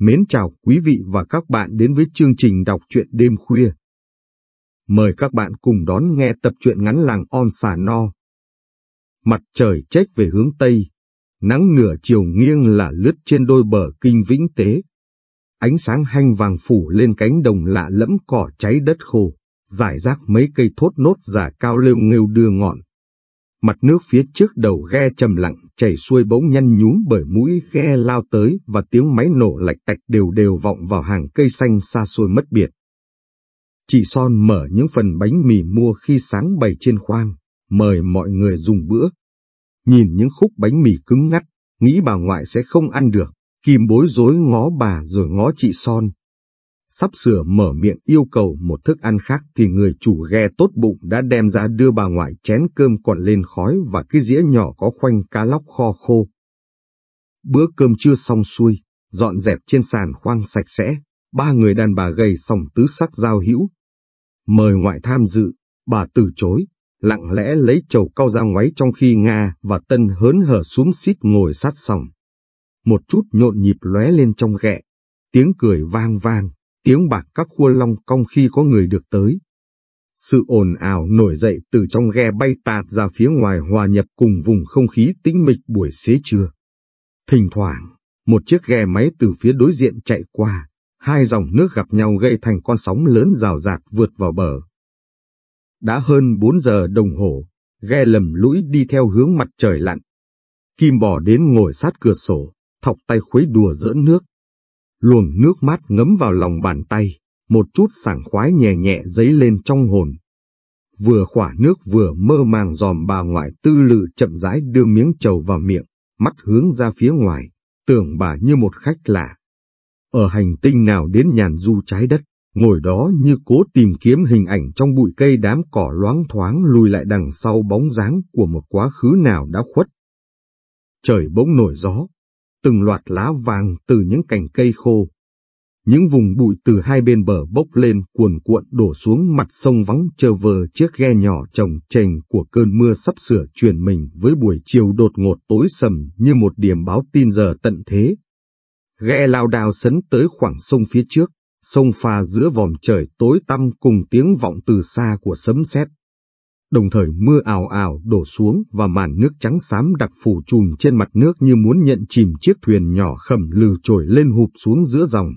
Mến chào quý vị và các bạn đến với chương trình đọc truyện đêm khuya. Mời các bạn cùng đón nghe tập truyện ngắn làng On Xà No. Mặt trời chết về hướng Tây, nắng nửa chiều nghiêng là lướt trên đôi bờ kinh vĩnh tế. Ánh sáng hanh vàng phủ lên cánh đồng lạ lẫm cỏ cháy đất khô, giải rác mấy cây thốt nốt già cao lêu nghêu đưa ngọn Mặt nước phía trước đầu ghe trầm lặng chảy xuôi bỗng nhanh nhúm bởi mũi ghe lao tới và tiếng máy nổ lạch tạch đều đều vọng vào hàng cây xanh xa xôi mất biệt. Chị Son mở những phần bánh mì mua khi sáng bày trên khoang, mời mọi người dùng bữa. Nhìn những khúc bánh mì cứng ngắt, nghĩ bà ngoại sẽ không ăn được, kìm bối rối ngó bà rồi ngó chị Son, sắp sửa mở miệng yêu cầu một thức ăn khác thì người chủ ghe tốt bụng đã đem ra đưa bà ngoại chén cơm còn lên khói và cái dĩa nhỏ có khoanh cá lóc kho khô. Bữa cơm chưa xong xuôi, dọn dẹp trên sàn khoang sạch sẽ, ba người đàn bà gầy sòng tứ sắc giao hữu. Mời ngoại tham dự, bà từ chối, lặng lẽ lấy chầu cao ra ngoáy trong khi Nga và Tân hớn hở xuống xít ngồi sát sòng. Một chút nhộn nhịp lóe lên trong ghẹ, tiếng cười vang vang, tiếng bạc các khua long cong khi có người được tới. Sự ồn ào nổi dậy từ trong ghe bay tạt ra phía ngoài hòa nhập cùng vùng không khí tĩnh mịch buổi xế trưa. Thỉnh thoảng, một chiếc ghe máy từ phía đối diện chạy qua, hai dòng nước gặp nhau gây thành con sóng lớn rào rạt vượt vào bờ. Đã hơn 4 giờ đồng hồ, ghe lầm lũi đi theo hướng mặt trời lặn. Kim bò đến ngồi sát cửa sổ, thọc tay khuấy đùa dỡ nước, luồng nước mát ngấm vào lòng bàn tay, một chút sảng khoái nhẹ nhẹ dấy lên trong hồn. Vừa khỏa nước vừa mơ màng dòm bà ngoại tư lự chậm rãi đưa miếng trầu vào miệng, mắt hướng ra phía ngoài, tưởng bà như một khách lạ. Ở hành tinh nào đến nhàn du trái đất, ngồi đó như cố tìm kiếm hình ảnh trong bụi cây đám cỏ loáng thoáng lùi lại đằng sau bóng dáng của một quá khứ nào đã khuất. Trời bỗng nổi gió, từng loạt lá vàng từ những cành cây khô. Những vùng bụi từ hai bên bờ bốc lên cuồn cuộn đổ xuống mặt sông vắng chờ vờ chiếc ghe nhỏ trồng trành của cơn mưa sắp sửa chuyển mình với buổi chiều đột ngột tối sầm như một điểm báo tin giờ tận thế. Ghe lao đao sấn tới khoảng sông phía trước, sông pha giữa vòm trời tối tăm cùng tiếng vọng từ xa của sấm sét đồng thời mưa ảo ảo đổ xuống và màn nước trắng xám đặc phủ trùm trên mặt nước như muốn nhận chìm chiếc thuyền nhỏ khẩm lừ trồi lên hụp xuống giữa dòng.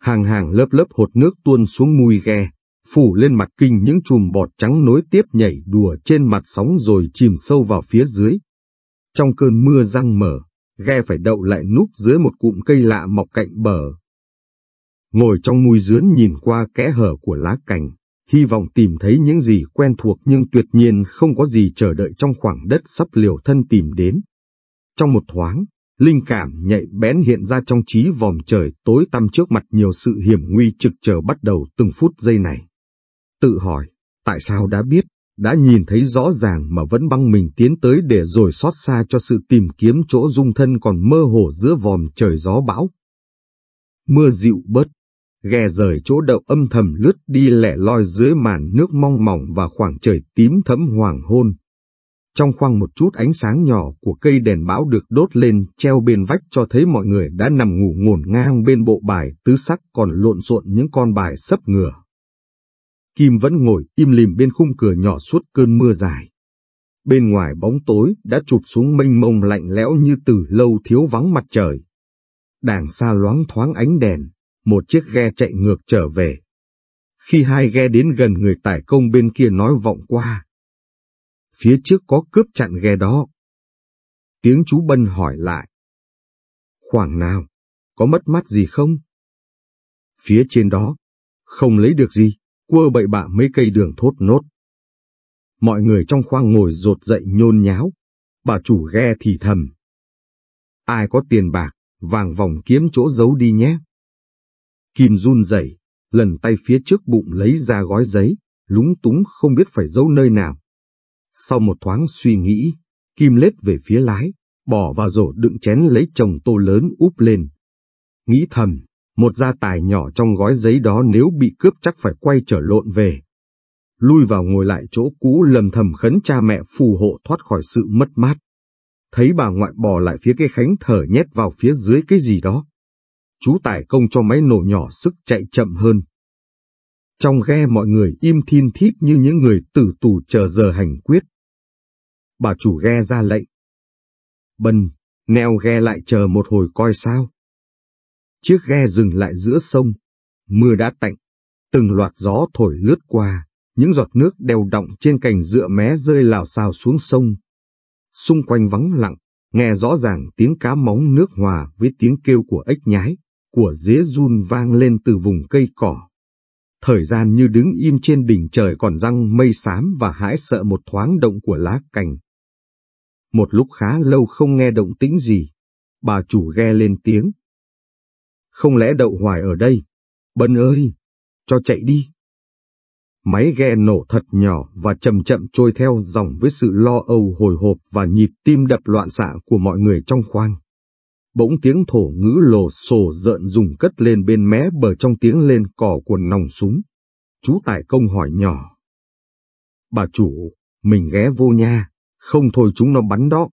Hàng hàng lớp lớp hột nước tuôn xuống mùi ghe, phủ lên mặt kinh những chùm bọt trắng nối tiếp nhảy đùa trên mặt sóng rồi chìm sâu vào phía dưới. Trong cơn mưa răng mở, ghe phải đậu lại núp dưới một cụm cây lạ mọc cạnh bờ. Ngồi trong mùi dướn nhìn qua kẽ hở của lá cành, hy vọng tìm thấy những gì quen thuộc nhưng tuyệt nhiên không có gì chờ đợi trong khoảng đất sắp liều thân tìm đến. Trong một thoáng, linh cảm nhạy bén hiện ra trong trí vòm trời tối tăm trước mặt nhiều sự hiểm nguy trực chờ bắt đầu từng phút giây này. Tự hỏi, tại sao đã biết, đã nhìn thấy rõ ràng mà vẫn băng mình tiến tới để rồi xót xa cho sự tìm kiếm chỗ dung thân còn mơ hồ giữa vòm trời gió bão. Mưa dịu bớt, ghe rời chỗ đậu âm thầm lướt đi lẻ loi dưới màn nước mong mỏng và khoảng trời tím thẫm hoàng hôn. Trong khoang một chút ánh sáng nhỏ của cây đèn bão được đốt lên treo bên vách cho thấy mọi người đã nằm ngủ ngổn ngang bên bộ bài tứ sắc còn lộn xộn những con bài sấp ngửa. Kim vẫn ngồi im lìm bên khung cửa nhỏ suốt cơn mưa dài. Bên ngoài bóng tối đã chụp xuống mênh mông lạnh lẽo như từ lâu thiếu vắng mặt trời. Đàng xa loáng thoáng ánh đèn, một chiếc ghe chạy ngược trở về. Khi hai ghe đến gần người tải công bên kia nói vọng qua. Phía trước có cướp chặn ghe đó. Tiếng chú Bân hỏi lại. Khoảng nào? Có mất mát gì không? Phía trên đó, không lấy được gì, quơ bậy bạ mấy cây đường thốt nốt. Mọi người trong khoang ngồi rột dậy nhôn nháo, bà chủ ghe thì thầm. Ai có tiền bạc, vàng vòng kiếm chỗ giấu đi nhé. Kim run rẩy, lần tay phía trước bụng lấy ra gói giấy, lúng túng không biết phải giấu nơi nào. Sau một thoáng suy nghĩ, Kim lết về phía lái, bỏ vào rổ đựng chén lấy chồng tô lớn úp lên. Nghĩ thầm, một gia tài nhỏ trong gói giấy đó nếu bị cướp chắc phải quay trở lộn về. Lui vào ngồi lại chỗ cũ lầm thầm khấn cha mẹ phù hộ thoát khỏi sự mất mát. Thấy bà ngoại bò lại phía cái khánh thở nhét vào phía dưới cái gì đó chú tải công cho máy nổ nhỏ sức chạy chậm hơn. Trong ghe mọi người im thiên thít như những người tử tù chờ giờ hành quyết. Bà chủ ghe ra lệnh. Bần, neo ghe lại chờ một hồi coi sao. Chiếc ghe dừng lại giữa sông. Mưa đã tạnh. Từng loạt gió thổi lướt qua. Những giọt nước đều động trên cành dựa mé rơi lào xào xuống sông. Xung quanh vắng lặng, nghe rõ ràng tiếng cá móng nước hòa với tiếng kêu của ếch nhái của dế run vang lên từ vùng cây cỏ. Thời gian như đứng im trên đỉnh trời còn răng mây xám và hãi sợ một thoáng động của lá cành. Một lúc khá lâu không nghe động tĩnh gì, bà chủ ghe lên tiếng. Không lẽ đậu hoài ở đây? Bân ơi, cho chạy đi. Máy ghe nổ thật nhỏ và chậm chậm trôi theo dòng với sự lo âu hồi hộp và nhịp tim đập loạn xạ của mọi người trong khoang bỗng tiếng thổ ngữ lồ sồ rợn dùng cất lên bên mé bờ trong tiếng lên cỏ của nòng súng. Chú Tài Công hỏi nhỏ. Bà chủ, mình ghé vô nha, không thôi chúng nó bắn đó.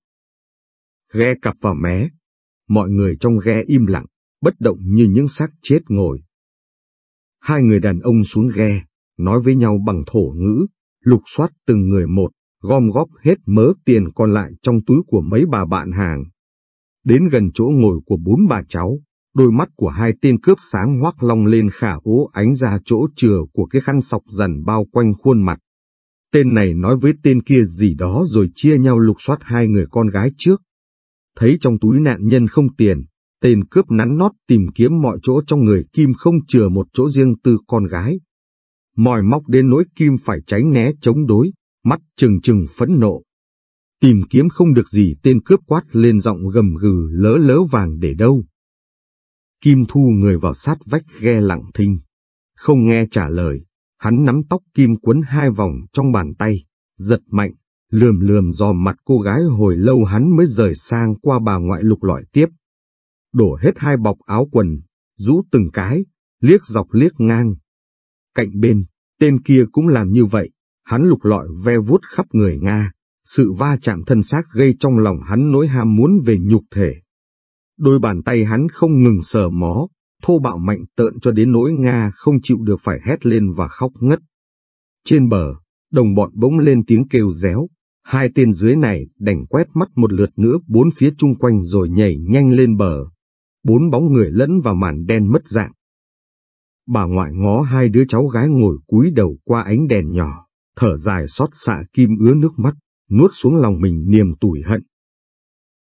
Ghe cặp vào mé, mọi người trong ghe im lặng, bất động như những xác chết ngồi. Hai người đàn ông xuống ghe, nói với nhau bằng thổ ngữ, lục soát từng người một, gom góp hết mớ tiền còn lại trong túi của mấy bà bạn hàng. Đến gần chỗ ngồi của bốn bà cháu, đôi mắt của hai tên cướp sáng hoắc long lên khả ố ánh ra chỗ chừa của cái khăn sọc dần bao quanh khuôn mặt. Tên này nói với tên kia gì đó rồi chia nhau lục soát hai người con gái trước. Thấy trong túi nạn nhân không tiền, tên cướp nắn nót tìm kiếm mọi chỗ trong người Kim không chừa một chỗ riêng tư con gái. Mòi móc đến nỗi Kim phải tránh né chống đối, mắt trừng trừng phẫn nộ, tìm kiếm không được gì tên cướp quát lên giọng gầm gừ lỡ lỡ vàng để đâu. Kim Thu người vào sát vách ghe lặng thinh, không nghe trả lời, hắn nắm tóc Kim quấn hai vòng trong bàn tay, giật mạnh, lườm lườm dò mặt cô gái hồi lâu hắn mới rời sang qua bà ngoại lục lọi tiếp. Đổ hết hai bọc áo quần, rũ từng cái, liếc dọc liếc ngang. Cạnh bên, tên kia cũng làm như vậy, hắn lục lọi ve vuốt khắp người Nga sự va chạm thân xác gây trong lòng hắn nỗi ham muốn về nhục thể. Đôi bàn tay hắn không ngừng sờ mó, thô bạo mạnh tợn cho đến nỗi Nga không chịu được phải hét lên và khóc ngất. Trên bờ, đồng bọn bỗng lên tiếng kêu réo, hai tên dưới này đành quét mắt một lượt nữa bốn phía chung quanh rồi nhảy nhanh lên bờ. Bốn bóng người lẫn vào màn đen mất dạng. Bà ngoại ngó hai đứa cháu gái ngồi cúi đầu qua ánh đèn nhỏ, thở dài xót xạ kim ứa nước mắt nuốt xuống lòng mình niềm tủi hận.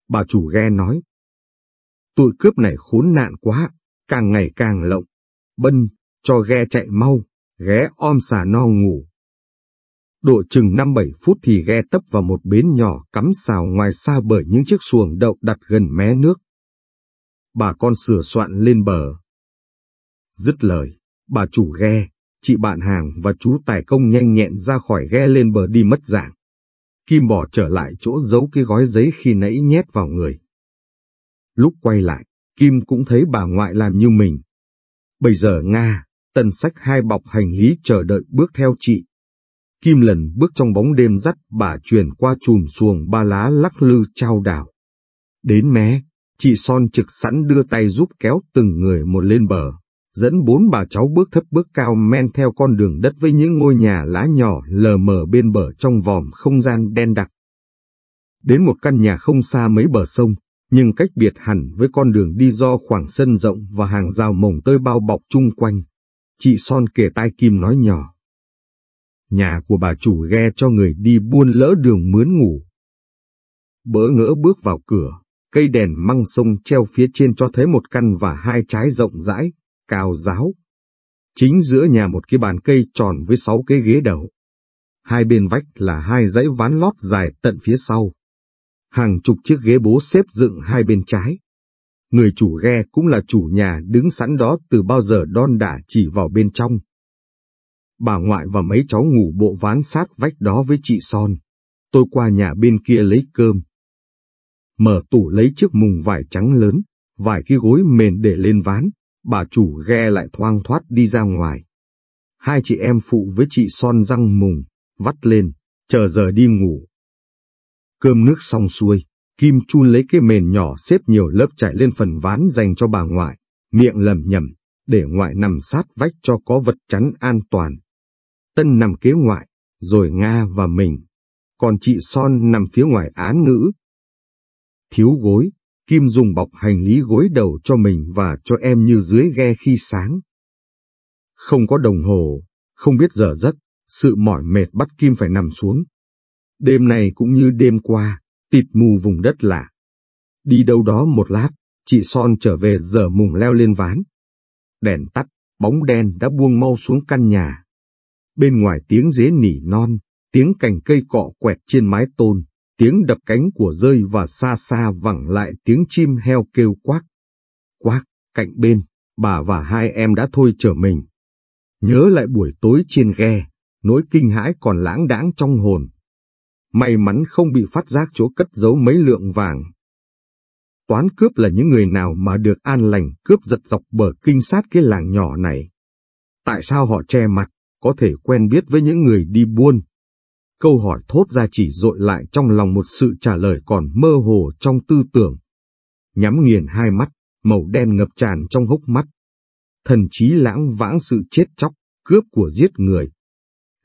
Bà chủ ghe nói, tụi cướp này khốn nạn quá, càng ngày càng lộng, bân, cho ghe chạy mau, ghé om xà no ngủ. Độ chừng 5-7 phút thì ghe tấp vào một bến nhỏ cắm xào ngoài xa bởi những chiếc xuồng đậu đặt gần mé nước. Bà con sửa soạn lên bờ. Dứt lời, bà chủ ghe, chị bạn hàng và chú tài công nhanh nhẹn ra khỏi ghe lên bờ đi mất dạng. Kim bỏ trở lại chỗ giấu cái gói giấy khi nãy nhét vào người. Lúc quay lại, Kim cũng thấy bà ngoại làm như mình. Bây giờ Nga, tần sách hai bọc hành lý chờ đợi bước theo chị. Kim lần bước trong bóng đêm dắt bà truyền qua chùm xuồng ba lá lắc lư trao đảo. Đến mé, chị Son trực sẵn đưa tay giúp kéo từng người một lên bờ dẫn bốn bà cháu bước thấp bước cao men theo con đường đất với những ngôi nhà lá nhỏ lờ mờ bên bờ trong vòm không gian đen đặc. Đến một căn nhà không xa mấy bờ sông, nhưng cách biệt hẳn với con đường đi do khoảng sân rộng và hàng rào mồng tơi bao bọc chung quanh. Chị Son kể tai Kim nói nhỏ. Nhà của bà chủ ghe cho người đi buôn lỡ đường mướn ngủ. Bỡ ngỡ bước vào cửa, cây đèn măng sông treo phía trên cho thấy một căn và hai trái rộng rãi, cao giáo. Chính giữa nhà một cái bàn cây tròn với sáu cái ghế đầu. Hai bên vách là hai dãy ván lót dài tận phía sau. Hàng chục chiếc ghế bố xếp dựng hai bên trái. Người chủ ghe cũng là chủ nhà đứng sẵn đó từ bao giờ đon đả chỉ vào bên trong. Bà ngoại và mấy cháu ngủ bộ ván sát vách đó với chị Son. Tôi qua nhà bên kia lấy cơm. Mở tủ lấy chiếc mùng vải trắng lớn, vài cái gối mền để lên ván, bà chủ ghe lại thoang thoát đi ra ngoài. Hai chị em phụ với chị son răng mùng, vắt lên, chờ giờ đi ngủ. Cơm nước xong xuôi, Kim chun lấy cái mền nhỏ xếp nhiều lớp trải lên phần ván dành cho bà ngoại, miệng lầm nhầm, để ngoại nằm sát vách cho có vật chắn an toàn. Tân nằm kế ngoại, rồi Nga và mình, còn chị Son nằm phía ngoài án ngữ. Thiếu gối, Kim dùng bọc hành lý gối đầu cho mình và cho em như dưới ghe khi sáng. Không có đồng hồ, không biết giờ giấc, sự mỏi mệt bắt Kim phải nằm xuống. Đêm này cũng như đêm qua, tịt mù vùng đất lạ. Đi đâu đó một lát, chị Son trở về giờ mùng leo lên ván. Đèn tắt, bóng đen đã buông mau xuống căn nhà. Bên ngoài tiếng dế nỉ non, tiếng cành cây cọ quẹt trên mái tôn tiếng đập cánh của rơi và xa xa vẳng lại tiếng chim heo kêu quác. Quác, cạnh bên, bà và hai em đã thôi trở mình. Nhớ lại buổi tối trên ghe, nỗi kinh hãi còn lãng đãng trong hồn. May mắn không bị phát giác chỗ cất giấu mấy lượng vàng. Toán cướp là những người nào mà được an lành cướp giật dọc bờ kinh sát cái làng nhỏ này. Tại sao họ che mặt, có thể quen biết với những người đi buôn, Câu hỏi thốt ra chỉ dội lại trong lòng một sự trả lời còn mơ hồ trong tư tưởng. Nhắm nghiền hai mắt, màu đen ngập tràn trong hốc mắt. Thần trí lãng vãng sự chết chóc, cướp của giết người.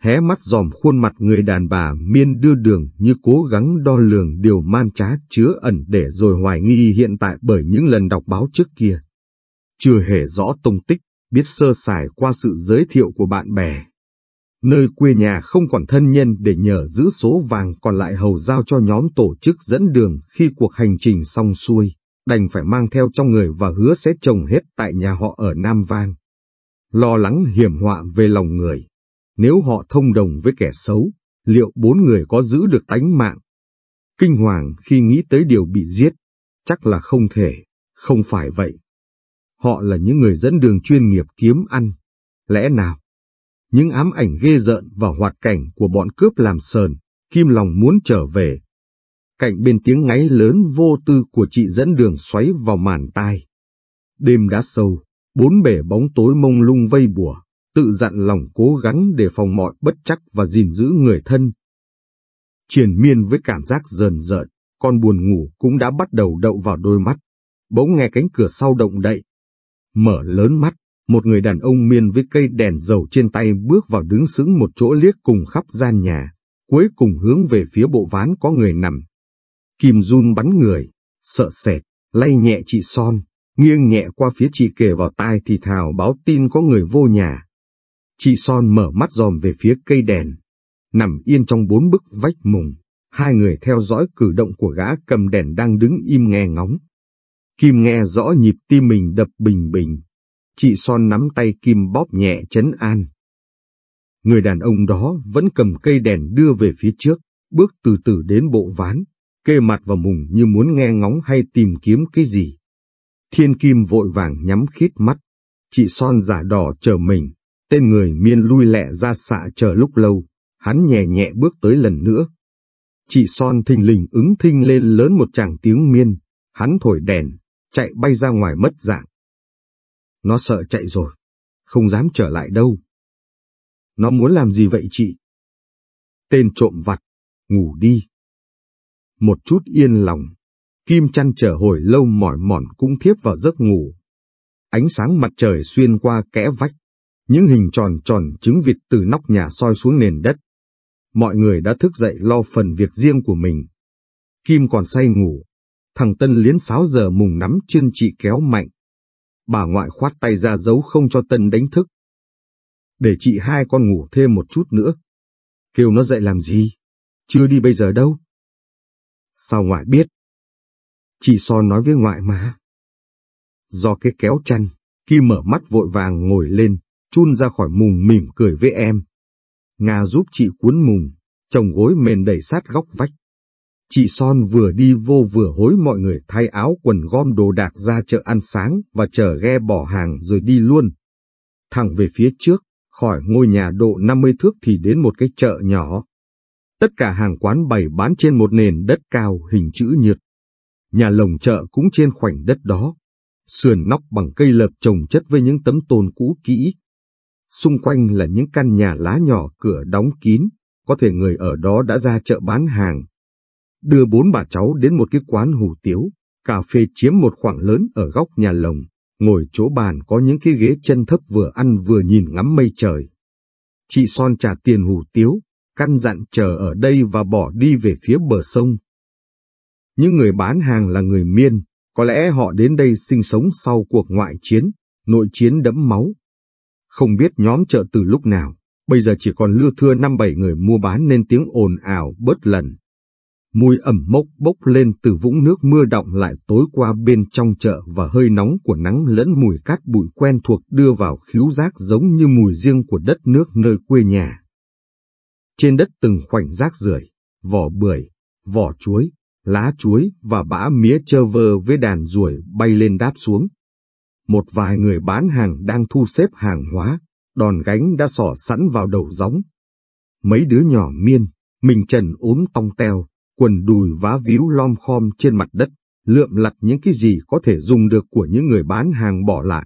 Hé mắt dòm khuôn mặt người đàn bà miên đưa đường như cố gắng đo lường điều man trá chứa ẩn để rồi hoài nghi hiện tại bởi những lần đọc báo trước kia. Chưa hề rõ tông tích, biết sơ sài qua sự giới thiệu của bạn bè nơi quê nhà không còn thân nhân để nhờ giữ số vàng còn lại hầu giao cho nhóm tổ chức dẫn đường khi cuộc hành trình xong xuôi, đành phải mang theo trong người và hứa sẽ trồng hết tại nhà họ ở Nam Vang. Lo lắng hiểm họa về lòng người, nếu họ thông đồng với kẻ xấu, liệu bốn người có giữ được tánh mạng? Kinh hoàng khi nghĩ tới điều bị giết, chắc là không thể, không phải vậy. Họ là những người dẫn đường chuyên nghiệp kiếm ăn, lẽ nào những ám ảnh ghê rợn và hoạt cảnh của bọn cướp làm sờn, Kim Lòng muốn trở về. Cạnh bên tiếng ngáy lớn vô tư của chị dẫn đường xoáy vào màn tai. Đêm đã sâu, bốn bể bóng tối mông lung vây bùa, tự dặn lòng cố gắng để phòng mọi bất chắc và gìn giữ người thân. triển miên với cảm giác rờn rợn, con buồn ngủ cũng đã bắt đầu đậu vào đôi mắt. Bỗng nghe cánh cửa sau động đậy. Mở lớn mắt, một người đàn ông miên với cây đèn dầu trên tay bước vào đứng sững một chỗ liếc cùng khắp gian nhà, cuối cùng hướng về phía bộ ván có người nằm. Kim run bắn người, sợ sệt, lay nhẹ chị Son, nghiêng nhẹ qua phía chị kề vào tai thì thào báo tin có người vô nhà. Chị Son mở mắt dòm về phía cây đèn, nằm yên trong bốn bức vách mùng, hai người theo dõi cử động của gã cầm đèn đang đứng im nghe ngóng. Kim nghe rõ nhịp tim mình đập bình bình, Chị Son nắm tay Kim bóp nhẹ chấn an. Người đàn ông đó vẫn cầm cây đèn đưa về phía trước, bước từ từ đến bộ ván, kê mặt vào mùng như muốn nghe ngóng hay tìm kiếm cái gì. Thiên Kim vội vàng nhắm khít mắt, chị Son giả đỏ chờ mình, tên người miên lui lẹ ra xạ chờ lúc lâu, hắn nhẹ nhẹ bước tới lần nữa. Chị Son thình lình ứng thinh lên lớn một chàng tiếng miên, hắn thổi đèn, chạy bay ra ngoài mất dạng. Nó sợ chạy rồi, không dám trở lại đâu. Nó muốn làm gì vậy chị? Tên trộm vặt, ngủ đi. Một chút yên lòng, Kim chăn trở hồi lâu mỏi mòn cũng thiếp vào giấc ngủ. Ánh sáng mặt trời xuyên qua kẽ vách, những hình tròn tròn trứng vịt từ nóc nhà soi xuống nền đất. Mọi người đã thức dậy lo phần việc riêng của mình. Kim còn say ngủ, thằng Tân liến sáu giờ mùng nắm chân chị kéo mạnh, bà ngoại khoát tay ra giấu không cho Tân đánh thức. Để chị hai con ngủ thêm một chút nữa. Kêu nó dậy làm gì? Chưa đi bây giờ đâu. Sao ngoại biết? Chị so nói với ngoại mà. Do cái kéo chăn, Kim mở mắt vội vàng ngồi lên, chun ra khỏi mùng mỉm cười với em. Nga giúp chị cuốn mùng, chồng gối mền đẩy sát góc vách. Chị Son vừa đi vô vừa hối mọi người thay áo quần gom đồ đạc ra chợ ăn sáng và chờ ghe bỏ hàng rồi đi luôn. Thẳng về phía trước, khỏi ngôi nhà độ 50 thước thì đến một cái chợ nhỏ. Tất cả hàng quán bày bán trên một nền đất cao hình chữ nhật. Nhà lồng chợ cũng trên khoảnh đất đó. Sườn nóc bằng cây lợp trồng chất với những tấm tôn cũ kỹ. Xung quanh là những căn nhà lá nhỏ cửa đóng kín, có thể người ở đó đã ra chợ bán hàng đưa bốn bà cháu đến một cái quán hủ tiếu, cà phê chiếm một khoảng lớn ở góc nhà lồng, ngồi chỗ bàn có những cái ghế chân thấp vừa ăn vừa nhìn ngắm mây trời. Chị Son trả tiền hủ tiếu, căn dặn chờ ở đây và bỏ đi về phía bờ sông. Những người bán hàng là người miên, có lẽ họ đến đây sinh sống sau cuộc ngoại chiến, nội chiến đẫm máu. Không biết nhóm chợ từ lúc nào, bây giờ chỉ còn lưa thưa năm bảy người mua bán nên tiếng ồn ào bớt lần. Mùi ẩm mốc bốc lên từ vũng nước mưa đọng lại tối qua bên trong chợ và hơi nóng của nắng lẫn mùi cát bụi quen thuộc đưa vào khíu giác giống như mùi riêng của đất nước nơi quê nhà. Trên đất từng khoảnh rác rưởi, vỏ bưởi, vỏ chuối, lá chuối và bã mía trơ vơ với đàn ruồi bay lên đáp xuống. Một vài người bán hàng đang thu xếp hàng hóa, đòn gánh đã sỏ sẵn vào đầu gióng. Mấy đứa nhỏ miên, mình trần ốm tong teo, quần đùi vá víu lom khom trên mặt đất, lượm lặt những cái gì có thể dùng được của những người bán hàng bỏ lại.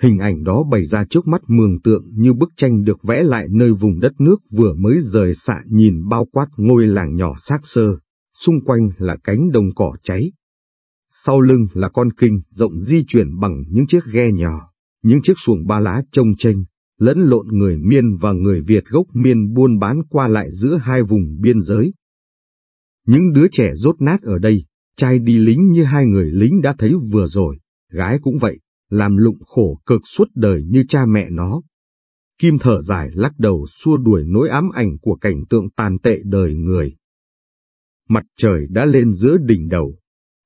Hình ảnh đó bày ra trước mắt mường tượng như bức tranh được vẽ lại nơi vùng đất nước vừa mới rời xạ nhìn bao quát ngôi làng nhỏ xác sơ, xung quanh là cánh đồng cỏ cháy. Sau lưng là con kinh rộng di chuyển bằng những chiếc ghe nhỏ, những chiếc xuồng ba lá trông tranh, lẫn lộn người Miên và người Việt gốc Miên buôn bán qua lại giữa hai vùng biên giới, những đứa trẻ rốt nát ở đây, trai đi lính như hai người lính đã thấy vừa rồi, gái cũng vậy, làm lụng khổ cực suốt đời như cha mẹ nó. Kim thở dài lắc đầu xua đuổi nỗi ám ảnh của cảnh tượng tàn tệ đời người. Mặt trời đã lên giữa đỉnh đầu,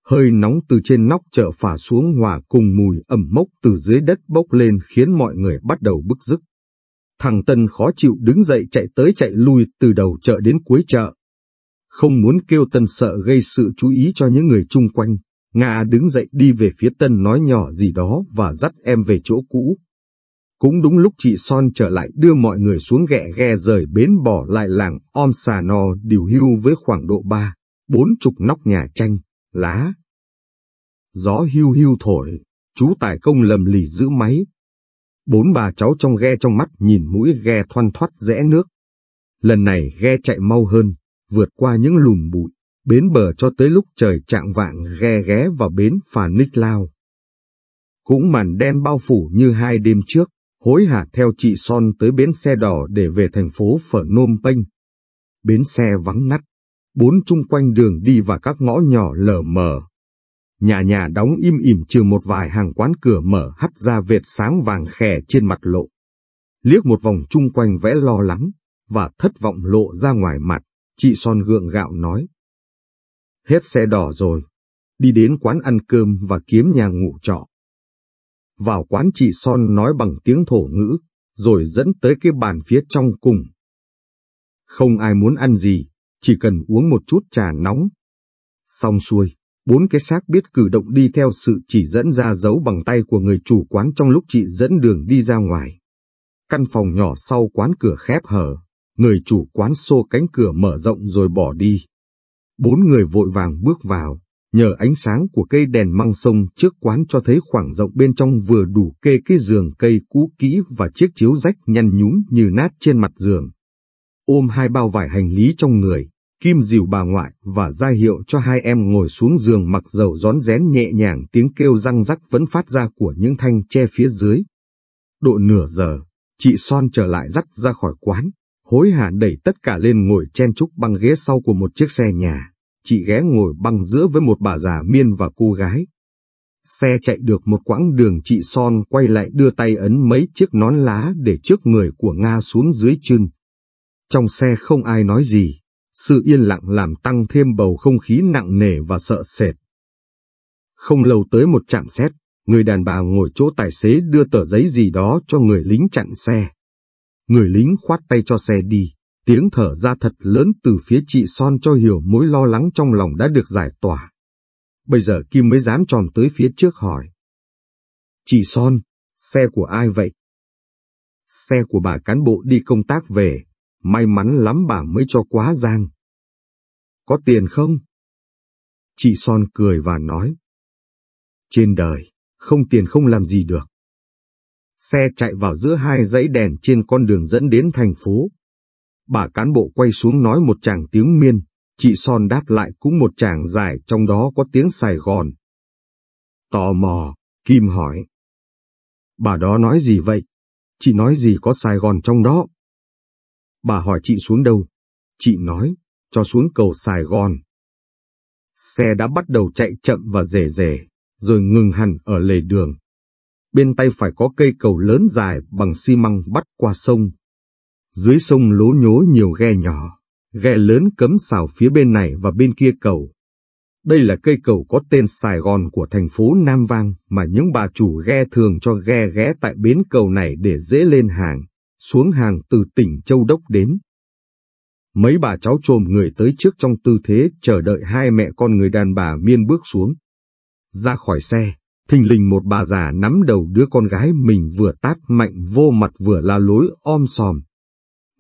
hơi nóng từ trên nóc chợ phả xuống hòa cùng mùi ẩm mốc từ dưới đất bốc lên khiến mọi người bắt đầu bức rức. Thằng Tân khó chịu đứng dậy chạy tới chạy lui từ đầu chợ đến cuối chợ, không muốn kêu Tân sợ gây sự chú ý cho những người chung quanh. nga đứng dậy đi về phía Tân nói nhỏ gì đó và dắt em về chỗ cũ. Cũng đúng lúc chị Son trở lại đưa mọi người xuống ghẹ ghe rời bến bỏ lại làng Om Sà No điều hưu với khoảng độ ba, bốn chục nóc nhà tranh, lá. Gió hưu hưu thổi, chú tài công lầm lì giữ máy. Bốn bà cháu trong ghe trong mắt nhìn mũi ghe thoăn thoắt rẽ nước. Lần này ghe chạy mau hơn, vượt qua những lùm bụi, bến bờ cho tới lúc trời trạng vạng ghe ghé vào bến phà Ních Lao. Cũng màn đen bao phủ như hai đêm trước, hối hả theo chị Son tới bến xe đỏ để về thành phố Phở Nôm Penh. Bến xe vắng ngắt, bốn chung quanh đường đi và các ngõ nhỏ lờ mờ. Nhà nhà đóng im ỉm trừ một vài hàng quán cửa mở hắt ra vệt sáng vàng khè trên mặt lộ. Liếc một vòng chung quanh vẽ lo lắng và thất vọng lộ ra ngoài mặt. Chị Son gượng gạo nói. Hết xe đỏ rồi, đi đến quán ăn cơm và kiếm nhà ngủ trọ. Vào quán chị Son nói bằng tiếng thổ ngữ, rồi dẫn tới cái bàn phía trong cùng. Không ai muốn ăn gì, chỉ cần uống một chút trà nóng. Xong xuôi, bốn cái xác biết cử động đi theo sự chỉ dẫn ra dấu bằng tay của người chủ quán trong lúc chị dẫn đường đi ra ngoài. Căn phòng nhỏ sau quán cửa khép hở, người chủ quán xô cánh cửa mở rộng rồi bỏ đi. Bốn người vội vàng bước vào, nhờ ánh sáng của cây đèn măng sông trước quán cho thấy khoảng rộng bên trong vừa đủ kê cái giường cây cũ kỹ và chiếc chiếu rách nhăn nhúm như nát trên mặt giường. Ôm hai bao vải hành lý trong người, Kim dìu bà ngoại và ra hiệu cho hai em ngồi xuống giường mặc dầu gión rén nhẹ nhàng tiếng kêu răng rắc vẫn phát ra của những thanh tre phía dưới. Độ nửa giờ, chị Son trở lại dắt ra khỏi quán hối hả đẩy tất cả lên ngồi chen chúc băng ghế sau của một chiếc xe nhà. Chị ghé ngồi băng giữa với một bà già miên và cô gái. Xe chạy được một quãng đường chị Son quay lại đưa tay ấn mấy chiếc nón lá để trước người của Nga xuống dưới chân. Trong xe không ai nói gì, sự yên lặng làm tăng thêm bầu không khí nặng nề và sợ sệt. Không lâu tới một trạm xét, người đàn bà ngồi chỗ tài xế đưa tờ giấy gì đó cho người lính chặn xe. Người lính khoát tay cho xe đi, tiếng thở ra thật lớn từ phía chị Son cho hiểu mối lo lắng trong lòng đã được giải tỏa. Bây giờ Kim mới dám tròn tới phía trước hỏi. Chị Son, xe của ai vậy? Xe của bà cán bộ đi công tác về, may mắn lắm bà mới cho quá giang. Có tiền không? Chị Son cười và nói. Trên đời, không tiền không làm gì được. Xe chạy vào giữa hai dãy đèn trên con đường dẫn đến thành phố. Bà cán bộ quay xuống nói một chàng tiếng miên, chị Son đáp lại cũng một chàng dài trong đó có tiếng Sài Gòn. Tò mò, Kim hỏi. Bà đó nói gì vậy? Chị nói gì có Sài Gòn trong đó? Bà hỏi chị xuống đâu? Chị nói, cho xuống cầu Sài Gòn. Xe đã bắt đầu chạy chậm và rề rề, rồi ngừng hẳn ở lề đường bên tay phải có cây cầu lớn dài bằng xi măng bắt qua sông. Dưới sông lố nhố nhiều ghe nhỏ, ghe lớn cấm xào phía bên này và bên kia cầu. Đây là cây cầu có tên Sài Gòn của thành phố Nam Vang mà những bà chủ ghe thường cho ghe ghé tại bến cầu này để dễ lên hàng, xuống hàng từ tỉnh Châu Đốc đến. Mấy bà cháu trồm người tới trước trong tư thế chờ đợi hai mẹ con người đàn bà miên bước xuống. Ra khỏi xe, thình lình một bà già nắm đầu đứa con gái mình vừa tát mạnh vô mặt vừa la lối om sòm.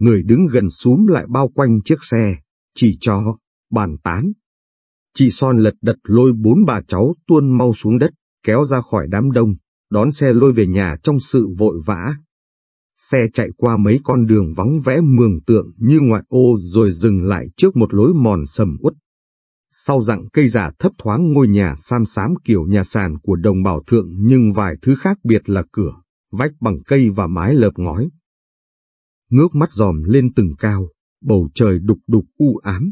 Người đứng gần xúm lại bao quanh chiếc xe, chỉ cho, bàn tán. Chị Son lật đật lôi bốn bà cháu tuôn mau xuống đất, kéo ra khỏi đám đông, đón xe lôi về nhà trong sự vội vã. Xe chạy qua mấy con đường vắng vẽ mường tượng như ngoại ô rồi dừng lại trước một lối mòn sầm uất sau dặng cây giả thấp thoáng ngôi nhà sam sám kiểu nhà sàn của đồng bào thượng nhưng vài thứ khác biệt là cửa, vách bằng cây và mái lợp ngói. Ngước mắt dòm lên từng cao, bầu trời đục đục u ám,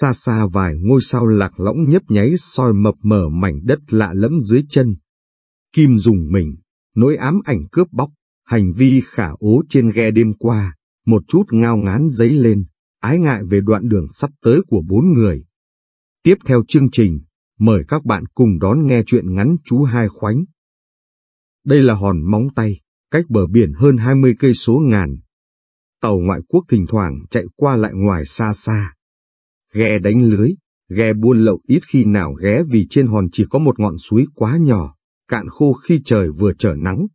xa xa vài ngôi sao lạc lõng nhấp nháy soi mập mờ mảnh đất lạ lẫm dưới chân. Kim dùng mình, nỗi ám ảnh cướp bóc, hành vi khả ố trên ghe đêm qua, một chút ngao ngán dấy lên, ái ngại về đoạn đường sắp tới của bốn người, Tiếp theo chương trình, mời các bạn cùng đón nghe chuyện ngắn chú Hai Khoánh. Đây là hòn móng tay, cách bờ biển hơn 20 cây số ngàn. Tàu ngoại quốc thỉnh thoảng chạy qua lại ngoài xa xa. Ghe đánh lưới, ghe buôn lậu ít khi nào ghé vì trên hòn chỉ có một ngọn suối quá nhỏ, cạn khô khi trời vừa trở nắng.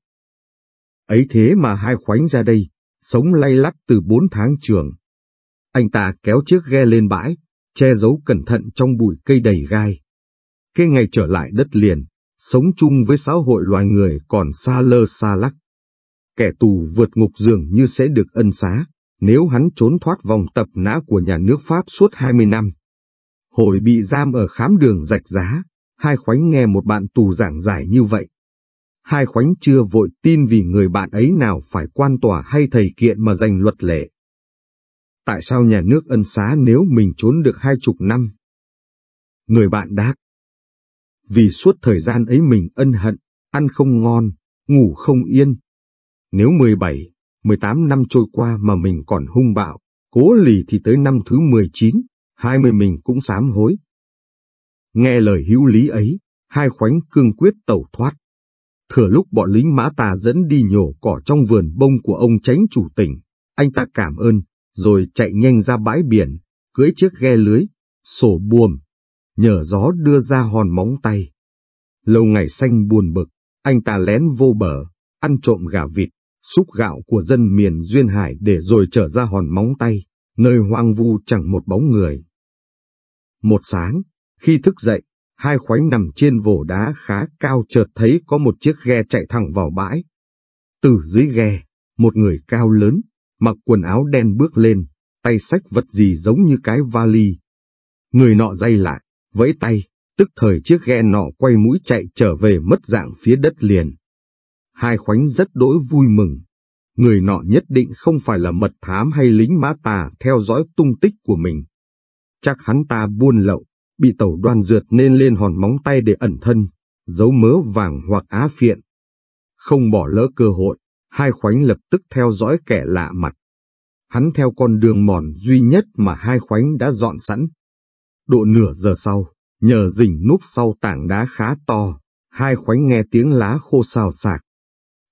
Ấy thế mà hai khoánh ra đây, sống lay lắt từ bốn tháng trường. Anh ta kéo chiếc ghe lên bãi, che giấu cẩn thận trong bụi cây đầy gai. Cái ngày trở lại đất liền, sống chung với xã hội loài người còn xa lơ xa lắc. Kẻ tù vượt ngục dường như sẽ được ân xá, nếu hắn trốn thoát vòng tập nã của nhà nước Pháp suốt 20 năm. Hồi bị giam ở khám đường rạch giá, hai khoánh nghe một bạn tù giảng giải như vậy. Hai khoánh chưa vội tin vì người bạn ấy nào phải quan tòa hay thầy kiện mà giành luật lệ tại sao nhà nước ân xá nếu mình trốn được hai chục năm? Người bạn đáp, vì suốt thời gian ấy mình ân hận, ăn không ngon, ngủ không yên. Nếu 17, 18 năm trôi qua mà mình còn hung bạo, cố lì thì tới năm thứ 19, 20 mình cũng sám hối. Nghe lời hữu lý ấy, hai khoánh cương quyết tẩu thoát. Thừa lúc bọn lính mã tà dẫn đi nhổ cỏ trong vườn bông của ông tránh chủ tỉnh, anh ta cảm ơn, rồi chạy nhanh ra bãi biển, cưỡi chiếc ghe lưới, sổ buồm, nhờ gió đưa ra hòn móng tay. Lâu ngày xanh buồn bực, anh ta lén vô bờ, ăn trộm gà vịt, xúc gạo của dân miền Duyên Hải để rồi trở ra hòn móng tay, nơi hoang vu chẳng một bóng người. Một sáng, khi thức dậy, hai khoánh nằm trên vổ đá khá cao chợt thấy có một chiếc ghe chạy thẳng vào bãi. Từ dưới ghe, một người cao lớn, mặc quần áo đen bước lên, tay xách vật gì giống như cái vali. Người nọ dây lại, vẫy tay, tức thời chiếc ghe nọ quay mũi chạy trở về mất dạng phía đất liền. Hai khoánh rất đỗi vui mừng. Người nọ nhất định không phải là mật thám hay lính mã tà theo dõi tung tích của mình. Chắc hắn ta buôn lậu, bị tàu đoàn dượt nên lên hòn móng tay để ẩn thân, giấu mớ vàng hoặc á phiện. Không bỏ lỡ cơ hội, hai khoánh lập tức theo dõi kẻ lạ mặt. Hắn theo con đường mòn duy nhất mà hai khoánh đã dọn sẵn. Độ nửa giờ sau, nhờ rình núp sau tảng đá khá to, hai khoánh nghe tiếng lá khô xào xạc.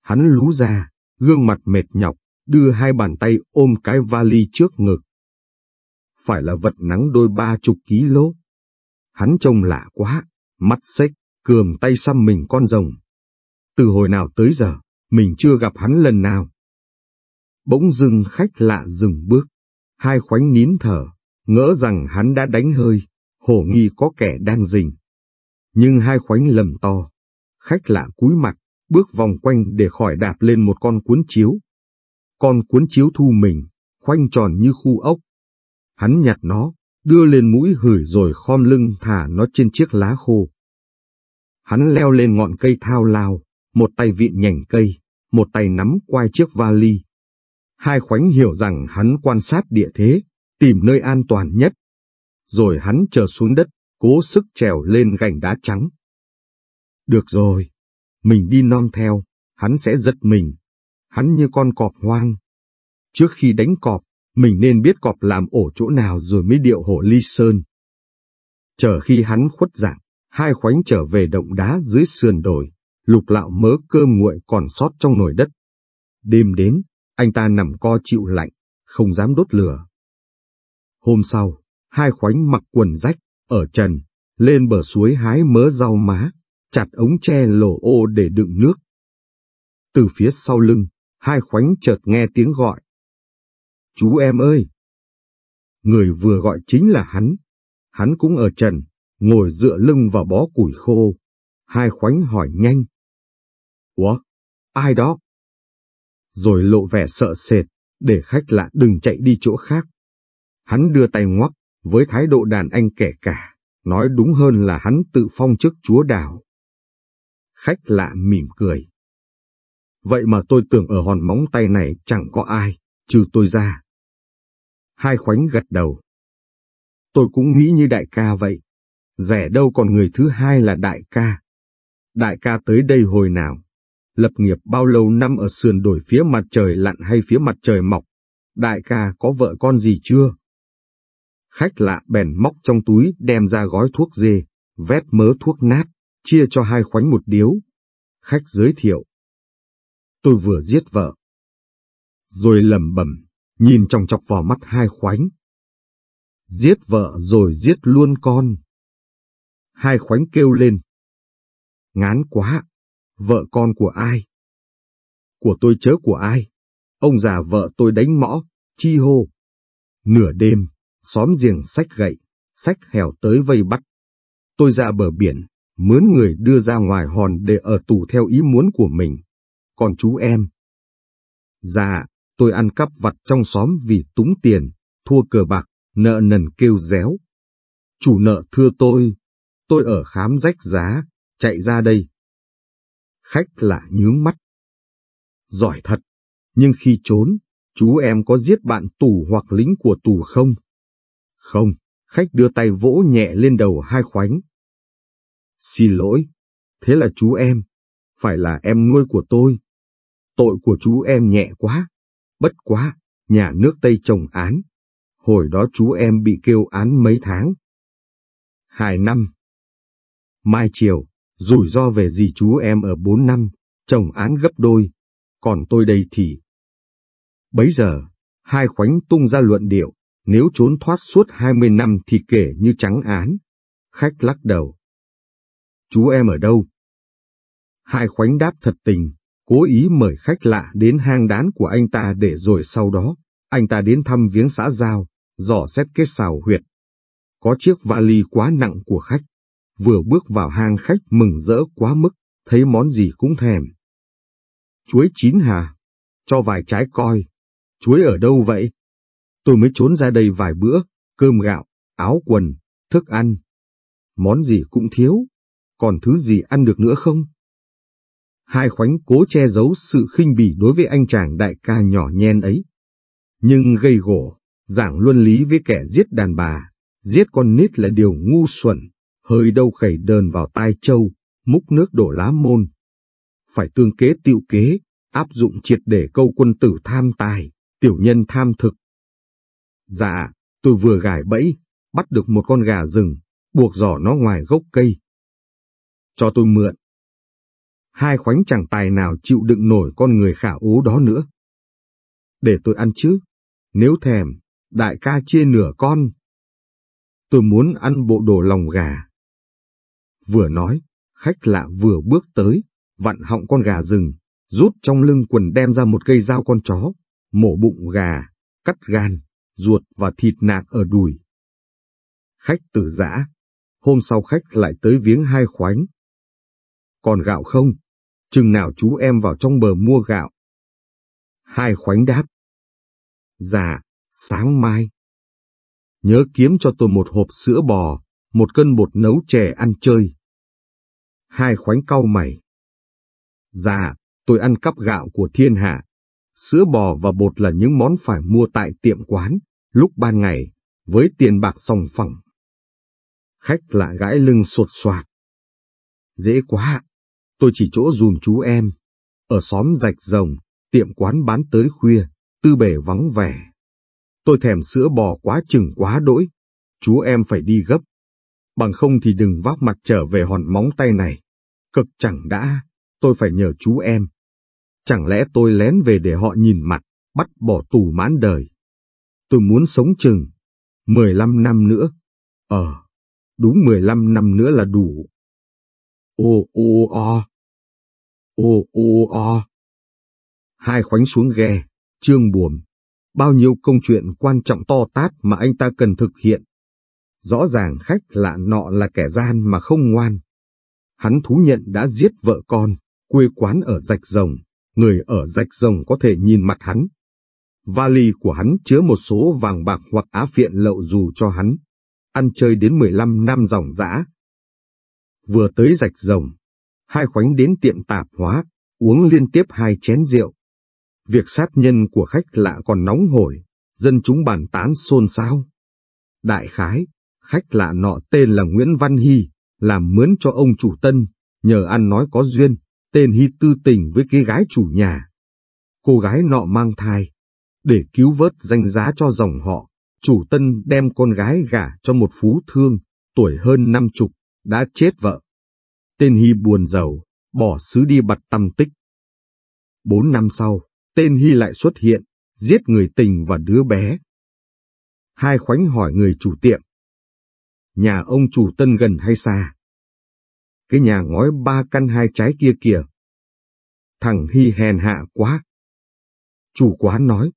Hắn lú ra, gương mặt mệt nhọc, đưa hai bàn tay ôm cái vali trước ngực. Phải là vật nắng đôi ba chục ký lố. Hắn trông lạ quá, mắt xếch, cườm tay xăm mình con rồng. Từ hồi nào tới giờ, mình chưa gặp hắn lần nào. Bỗng dưng khách lạ dừng bước, hai khoánh nín thở, ngỡ rằng hắn đã đánh hơi, hổ nghi có kẻ đang rình. Nhưng hai khoánh lầm to, khách lạ cúi mặt, bước vòng quanh để khỏi đạp lên một con cuốn chiếu. Con cuốn chiếu thu mình, khoanh tròn như khu ốc. Hắn nhặt nó, đưa lên mũi hửi rồi khom lưng thả nó trên chiếc lá khô. Hắn leo lên ngọn cây thao lao, một tay vịn nhành cây, một tay nắm quai chiếc vali. Hai khoánh hiểu rằng hắn quan sát địa thế, tìm nơi an toàn nhất. Rồi hắn trở xuống đất, cố sức trèo lên gành đá trắng. Được rồi, mình đi non theo, hắn sẽ giật mình. Hắn như con cọp hoang. Trước khi đánh cọp, mình nên biết cọp làm ổ chỗ nào rồi mới điệu hổ ly sơn. Chờ khi hắn khuất dạng, hai khoánh trở về động đá dưới sườn đồi lục lạo mớ cơm nguội còn sót trong nồi đất. Đêm đến, anh ta nằm co chịu lạnh, không dám đốt lửa. Hôm sau, hai khoánh mặc quần rách, ở trần, lên bờ suối hái mớ rau má, chặt ống tre lổ ô để đựng nước. Từ phía sau lưng, hai khoánh chợt nghe tiếng gọi. Chú em ơi! Người vừa gọi chính là hắn. Hắn cũng ở trần, ngồi dựa lưng vào bó củi khô. Hai khoánh hỏi nhanh, Ủa? Ai đó? Rồi lộ vẻ sợ sệt, để khách lạ đừng chạy đi chỗ khác. Hắn đưa tay ngoắc, với thái độ đàn anh kẻ cả, nói đúng hơn là hắn tự phong chức chúa đào. Khách lạ mỉm cười. Vậy mà tôi tưởng ở hòn móng tay này chẳng có ai, trừ tôi ra. Hai khoánh gật đầu. Tôi cũng nghĩ như đại ca vậy. Rẻ đâu còn người thứ hai là đại ca. Đại ca tới đây hồi nào? lập nghiệp bao lâu năm ở sườn đổi phía mặt trời lặn hay phía mặt trời mọc, đại ca có vợ con gì chưa? Khách lạ bèn móc trong túi đem ra gói thuốc dê, vét mớ thuốc nát, chia cho hai khoánh một điếu. Khách giới thiệu. Tôi vừa giết vợ. Rồi lẩm bẩm nhìn trong chọc vào mắt hai khoánh. Giết vợ rồi giết luôn con. Hai khoánh kêu lên. Ngán quá, Vợ con của ai? Của tôi chớ của ai? Ông già vợ tôi đánh mõ, chi hô. Nửa đêm, xóm giềng sách gậy, sách hèo tới vây bắt. Tôi ra bờ biển, mướn người đưa ra ngoài hòn để ở tù theo ý muốn của mình. Còn chú em? Dạ, tôi ăn cắp vặt trong xóm vì túng tiền, thua cờ bạc, nợ nần kêu réo. Chủ nợ thưa tôi, tôi ở khám rách giá, chạy ra đây, khách lạ nhướng mắt. Giỏi thật, nhưng khi trốn, chú em có giết bạn tù hoặc lính của tù không? Không, khách đưa tay vỗ nhẹ lên đầu hai khoánh. Xin lỗi, thế là chú em, phải là em nuôi của tôi. Tội của chú em nhẹ quá, bất quá, nhà nước Tây trồng án. Hồi đó chú em bị kêu án mấy tháng? Hai năm. Mai chiều, Rủi ro về gì chú em ở 4 năm, chồng án gấp đôi, còn tôi đây thì... Bấy giờ, hai khoánh tung ra luận điệu, nếu trốn thoát suốt 20 năm thì kể như trắng án. Khách lắc đầu. Chú em ở đâu? Hai khoánh đáp thật tình, cố ý mời khách lạ đến hang đán của anh ta để rồi sau đó, anh ta đến thăm viếng xã giao, dò xét cái xào huyệt. Có chiếc vali quá nặng của khách, vừa bước vào hang khách mừng rỡ quá mức, thấy món gì cũng thèm. Chuối chín hà, cho vài trái coi, chuối ở đâu vậy? Tôi mới trốn ra đây vài bữa, cơm gạo, áo quần, thức ăn. Món gì cũng thiếu, còn thứ gì ăn được nữa không? Hai khoánh cố che giấu sự khinh bỉ đối với anh chàng đại ca nhỏ nhen ấy. Nhưng gây gỗ, giảng luân lý với kẻ giết đàn bà, giết con nít là điều ngu xuẩn, hơi đâu khẩy đờn vào tai châu, múc nước đổ lá môn. Phải tương kế tiêu kế, áp dụng triệt để câu quân tử tham tài, tiểu nhân tham thực. Dạ, tôi vừa gài bẫy, bắt được một con gà rừng, buộc giỏ nó ngoài gốc cây. Cho tôi mượn. Hai khoánh chẳng tài nào chịu đựng nổi con người khả ố đó nữa. Để tôi ăn chứ, nếu thèm, đại ca chia nửa con. Tôi muốn ăn bộ đồ lòng gà. Vừa nói, khách lạ vừa bước tới, vặn họng con gà rừng, rút trong lưng quần đem ra một cây dao con chó, mổ bụng gà, cắt gan, ruột và thịt nạc ở đùi. Khách tử giã, hôm sau khách lại tới viếng hai khoánh. Còn gạo không? Chừng nào chú em vào trong bờ mua gạo? Hai khoánh đáp. Dạ, sáng mai. Nhớ kiếm cho tôi một hộp sữa bò, một cân bột nấu chè ăn chơi hai khoánh cau mày. Dạ, tôi ăn cắp gạo của thiên hạ. Sữa bò và bột là những món phải mua tại tiệm quán, lúc ban ngày, với tiền bạc sòng phẳng. Khách lạ gãi lưng sột soạt. Dễ quá, tôi chỉ chỗ dùm chú em. Ở xóm rạch rồng, tiệm quán bán tới khuya, tư bể vắng vẻ. Tôi thèm sữa bò quá chừng quá đỗi. Chú em phải đi gấp. Bằng không thì đừng vác mặt trở về hòn móng tay này. Cực chẳng đã, tôi phải nhờ chú em. Chẳng lẽ tôi lén về để họ nhìn mặt, bắt bỏ tù mãn đời. Tôi muốn sống chừng 15 năm nữa. Ờ, đúng 15 năm nữa là đủ. Ô ô o. Ô ô o. Hai khoánh xuống ghe, trương buồm. Bao nhiêu công chuyện quan trọng to tát mà anh ta cần thực hiện. Rõ ràng khách lạ nọ là kẻ gian mà không ngoan. Hắn thú nhận đã giết vợ con, quê quán ở Rạch Rồng, người ở Rạch Rồng có thể nhìn mặt hắn. Vali của hắn chứa một số vàng bạc hoặc á phiện lậu dù cho hắn. Ăn chơi đến 15 năm dòng dã. Vừa tới Rạch Rồng, hai khoánh đến tiệm tạp hóa, uống liên tiếp hai chén rượu. Việc sát nhân của khách lạ còn nóng hổi, dân chúng bàn tán xôn xao. Đại khái, khách lạ nọ tên là Nguyễn Văn Hy, làm mướn cho ông chủ tân, nhờ ăn nói có duyên, tên Hy tư tình với cái gái chủ nhà. Cô gái nọ mang thai. Để cứu vớt danh giá cho dòng họ, chủ tân đem con gái gả cho một phú thương, tuổi hơn năm chục, đã chết vợ. Tên Hy buồn giàu, bỏ xứ đi bặt tâm tích. Bốn năm sau, tên Hy lại xuất hiện, giết người tình và đứa bé. Hai khoánh hỏi người chủ tiệm, nhà ông chủ tân gần hay xa. Cái nhà ngói ba căn hai trái kia kìa. Thằng Hy hèn hạ quá. Chủ quán nói.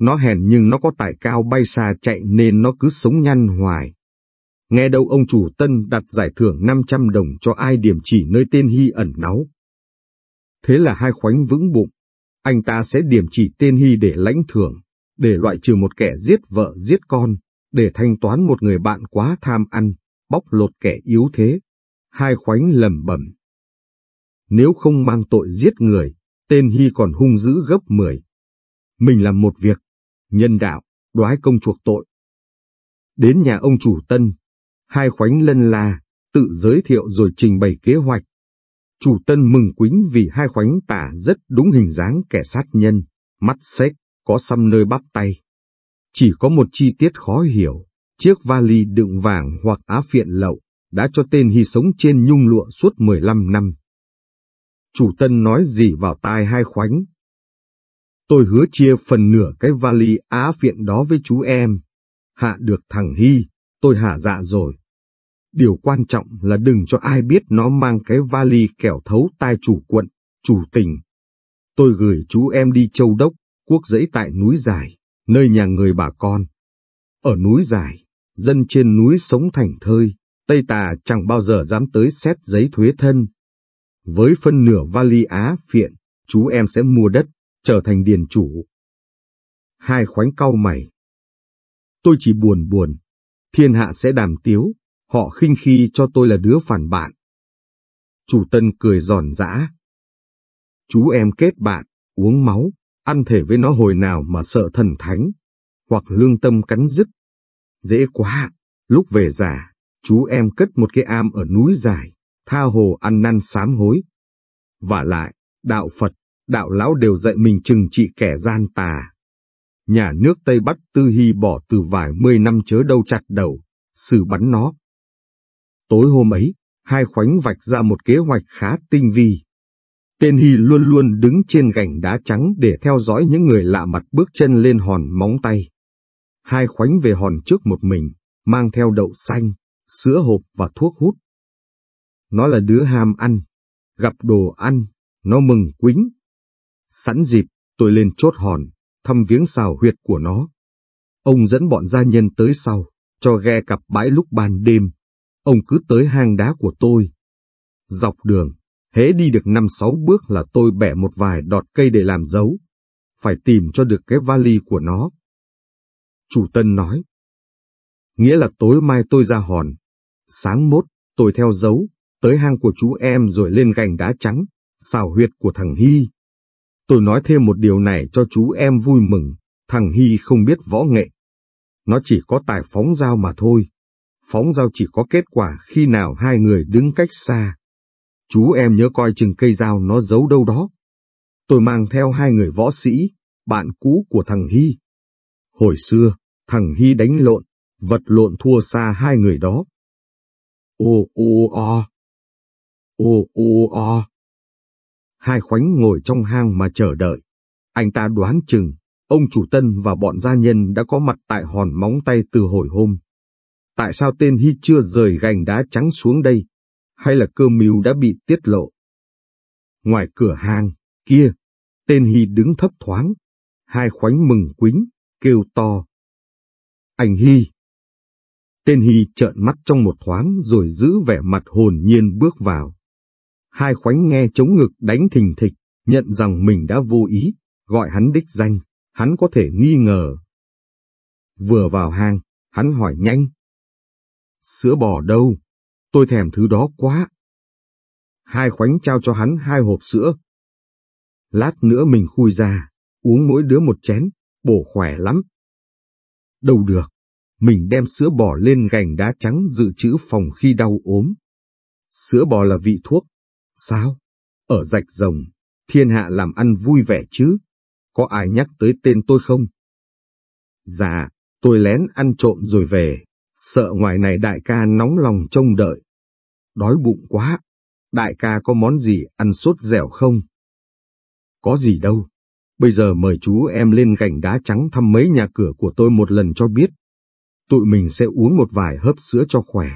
Nó hèn nhưng nó có tài cao bay xa chạy nên nó cứ sống nhăn hoài. Nghe đâu ông chủ Tân đặt giải thưởng 500 đồng cho ai điểm chỉ nơi tên Hy ẩn náu. Thế là hai khoánh vững bụng, anh ta sẽ điểm chỉ tên Hy để lãnh thưởng, để loại trừ một kẻ giết vợ giết con để thanh toán một người bạn quá tham ăn, bóc lột kẻ yếu thế. Hai khoánh lầm bẩm. Nếu không mang tội giết người, tên Hy còn hung dữ gấp mười. Mình làm một việc, nhân đạo, đoái công chuộc tội. Đến nhà ông chủ Tân, hai khoánh lân la, tự giới thiệu rồi trình bày kế hoạch. Chủ Tân mừng quính vì hai khoánh tả rất đúng hình dáng kẻ sát nhân, mắt xếch, có xăm nơi bắp tay. Chỉ có một chi tiết khó hiểu, chiếc vali đựng vàng hoặc á phiện lậu đã cho tên Hy sống trên nhung lụa suốt 15 năm. Chủ Tân nói gì vào tai hai khoánh? Tôi hứa chia phần nửa cái vali á phiện đó với chú em. Hạ được thằng Hy, tôi hạ dạ rồi. Điều quan trọng là đừng cho ai biết nó mang cái vali kẻo thấu tai chủ quận, chủ tỉnh. Tôi gửi chú em đi châu đốc, quốc dãy tại núi dài nơi nhà người bà con. Ở núi dài, dân trên núi sống thành thơi, Tây Tà chẳng bao giờ dám tới xét giấy thuế thân. Với phân nửa vali á phiện, chú em sẽ mua đất, trở thành điền chủ. Hai khoánh cau mày. Tôi chỉ buồn buồn, thiên hạ sẽ đàm tiếu, họ khinh khi cho tôi là đứa phản bạn. Chủ Tân cười giòn giã. Chú em kết bạn, uống máu, ăn thể với nó hồi nào mà sợ thần thánh, hoặc lương tâm cắn dứt. Dễ quá, lúc về già, chú em cất một cái am ở núi dài, tha hồ ăn năn sám hối. Và lại, đạo Phật, đạo lão đều dạy mình trừng trị kẻ gian tà. Nhà nước Tây Bắc Tư Hy bỏ từ vài mươi năm chớ đâu chặt đầu, xử bắn nó. Tối hôm ấy, hai khoánh vạch ra một kế hoạch khá tinh vi. Tên Hy luôn luôn đứng trên gành đá trắng để theo dõi những người lạ mặt bước chân lên hòn móng tay. Hai khoánh về hòn trước một mình, mang theo đậu xanh, sữa hộp và thuốc hút. Nó là đứa ham ăn, gặp đồ ăn, nó mừng quính. Sẵn dịp, tôi lên chốt hòn, thăm viếng xào huyệt của nó. Ông dẫn bọn gia nhân tới sau, cho ghe cặp bãi lúc ban đêm. Ông cứ tới hang đá của tôi. Dọc đường, Hễ đi được năm sáu bước là tôi bẻ một vài đọt cây để làm dấu. Phải tìm cho được cái vali của nó. Chủ Tân nói. Nghĩa là tối mai tôi ra hòn. Sáng mốt, tôi theo dấu, tới hang của chú em rồi lên gành đá trắng, xào huyệt của thằng Hy. Tôi nói thêm một điều này cho chú em vui mừng, thằng Hy không biết võ nghệ. Nó chỉ có tài phóng dao mà thôi. Phóng dao chỉ có kết quả khi nào hai người đứng cách xa. Chú em nhớ coi chừng cây dao nó giấu đâu đó. Tôi mang theo hai người võ sĩ, bạn cũ của thằng Hy. Hồi xưa, thằng Hy đánh lộn, vật lộn thua xa hai người đó. Ô ô o. Ô ô o. Hai khoánh ngồi trong hang mà chờ đợi. Anh ta đoán chừng, ông chủ Tân và bọn gia nhân đã có mặt tại hòn móng tay từ hồi hôm. Tại sao tên Hy chưa rời gành đá trắng xuống đây? hay là cơ mưu đã bị tiết lộ. Ngoài cửa hàng, kia, tên Hy đứng thấp thoáng, hai khoánh mừng quính, kêu to. Anh Hy! Tên Hy trợn mắt trong một thoáng rồi giữ vẻ mặt hồn nhiên bước vào. Hai khoánh nghe chống ngực đánh thình thịch, nhận rằng mình đã vô ý, gọi hắn đích danh, hắn có thể nghi ngờ. Vừa vào hang, hắn hỏi nhanh. Sữa bò đâu? Tôi thèm thứ đó quá. Hai khoánh trao cho hắn hai hộp sữa. Lát nữa mình khui ra, uống mỗi đứa một chén, bổ khỏe lắm. Đâu được, mình đem sữa bò lên gành đá trắng dự trữ phòng khi đau ốm. Sữa bò là vị thuốc. Sao? Ở rạch rồng, thiên hạ làm ăn vui vẻ chứ? Có ai nhắc tới tên tôi không? Dạ, tôi lén ăn trộm rồi về sợ ngoài này đại ca nóng lòng trông đợi. Đói bụng quá, đại ca có món gì ăn sốt dẻo không? Có gì đâu, bây giờ mời chú em lên gành đá trắng thăm mấy nhà cửa của tôi một lần cho biết. Tụi mình sẽ uống một vài hớp sữa cho khỏe.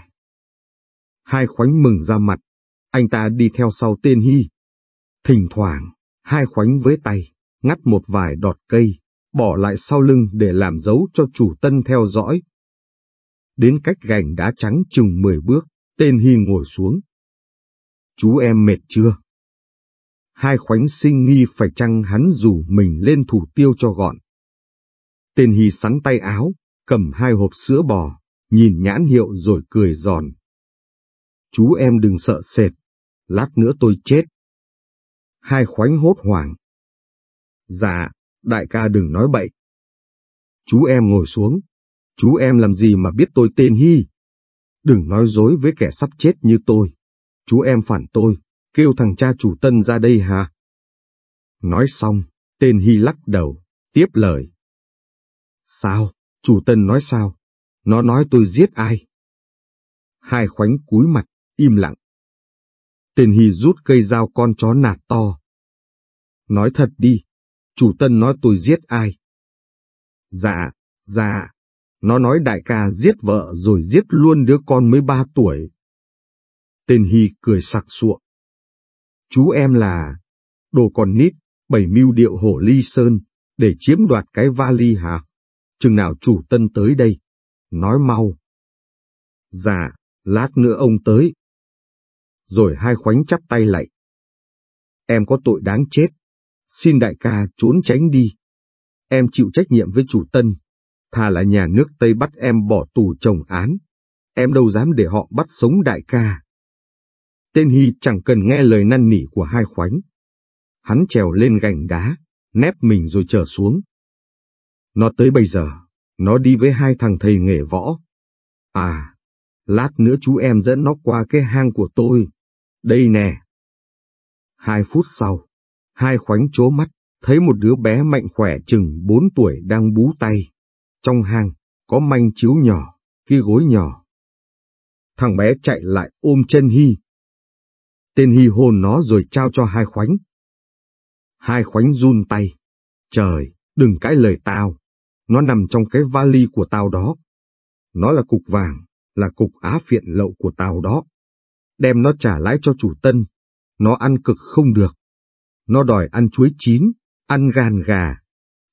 Hai khoánh mừng ra mặt, anh ta đi theo sau tên Hy. Thỉnh thoảng, hai khoánh với tay, ngắt một vài đọt cây, bỏ lại sau lưng để làm dấu cho chủ tân theo dõi. Đến cách gành đá trắng chừng 10 bước, tên Hy ngồi xuống. Chú em mệt chưa? Hai khoánh sinh nghi phải chăng hắn rủ mình lên thủ tiêu cho gọn. Tên Hy sắn tay áo, cầm hai hộp sữa bò, nhìn nhãn hiệu rồi cười giòn. Chú em đừng sợ sệt, lát nữa tôi chết. Hai khoánh hốt hoảng. Dạ, đại ca đừng nói bậy. Chú em ngồi xuống, Chú em làm gì mà biết tôi tên Hy? Đừng nói dối với kẻ sắp chết như tôi. Chú em phản tôi, kêu thằng cha chủ tân ra đây hả? Nói xong, tên Hy lắc đầu, tiếp lời. Sao? Chủ tân nói sao? Nó nói tôi giết ai? Hai khoánh cúi mặt, im lặng. Tên Hy rút cây dao con chó nạt to. Nói thật đi, chủ tân nói tôi giết ai? Dạ, dạ, nó nói đại ca giết vợ rồi giết luôn đứa con mới ba tuổi. Tên Hy cười sặc sụa. Chú em là... Đồ con nít, bảy mưu điệu hổ ly sơn, để chiếm đoạt cái vali hả? Chừng nào chủ tân tới đây? Nói mau. Dạ, lát nữa ông tới. Rồi hai khoánh chắp tay lại. Em có tội đáng chết. Xin đại ca trốn tránh đi. Em chịu trách nhiệm với chủ tân thà là nhà nước Tây bắt em bỏ tù chồng án, em đâu dám để họ bắt sống đại ca. Tên Hy chẳng cần nghe lời năn nỉ của hai khoánh. Hắn trèo lên gành đá, nép mình rồi trở xuống. Nó tới bây giờ, nó đi với hai thằng thầy nghề võ. À, lát nữa chú em dẫn nó qua cái hang của tôi. Đây nè. Hai phút sau, hai khoánh chố mắt, thấy một đứa bé mạnh khỏe chừng bốn tuổi đang bú tay. Trong hang có manh chiếu nhỏ, cái gối nhỏ. Thằng bé chạy lại ôm chân Hy. Tên Hy hôn nó rồi trao cho hai khoánh. Hai khoánh run tay. Trời, đừng cãi lời tao. Nó nằm trong cái vali của tao đó. Nó là cục vàng, là cục á phiện lậu của tao đó. Đem nó trả lãi cho chủ tân. Nó ăn cực không được. Nó đòi ăn chuối chín, ăn gan gà.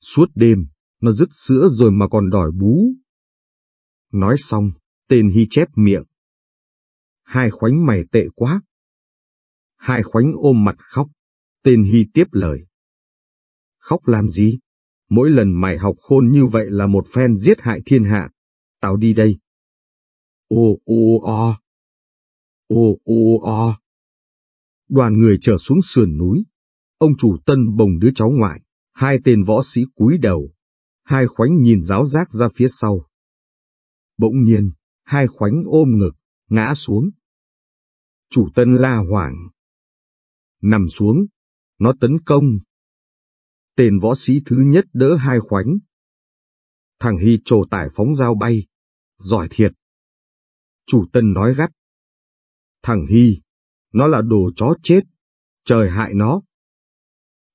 Suốt đêm, nó dứt sữa rồi mà còn đòi bú. Nói xong, tên Hy chép miệng. Hai khoánh mày tệ quá. Hai khoánh ôm mặt khóc, tên Hy tiếp lời. Khóc làm gì? Mỗi lần mày học khôn như vậy là một phen giết hại thiên hạ. Tao đi đây. Ô ô o. Ô ô o. Đoàn người trở xuống sườn núi. Ông chủ tân bồng đứa cháu ngoại, hai tên võ sĩ cúi đầu, hai khoánh nhìn giáo giác ra phía sau. Bỗng nhiên, hai khoánh ôm ngực, ngã xuống. Chủ tân la hoảng. Nằm xuống, nó tấn công. Tên võ sĩ thứ nhất đỡ hai khoánh. Thằng Hy trồ tải phóng dao bay. Giỏi thiệt. Chủ tân nói gắt. Thằng Hy, nó là đồ chó chết. Trời hại nó.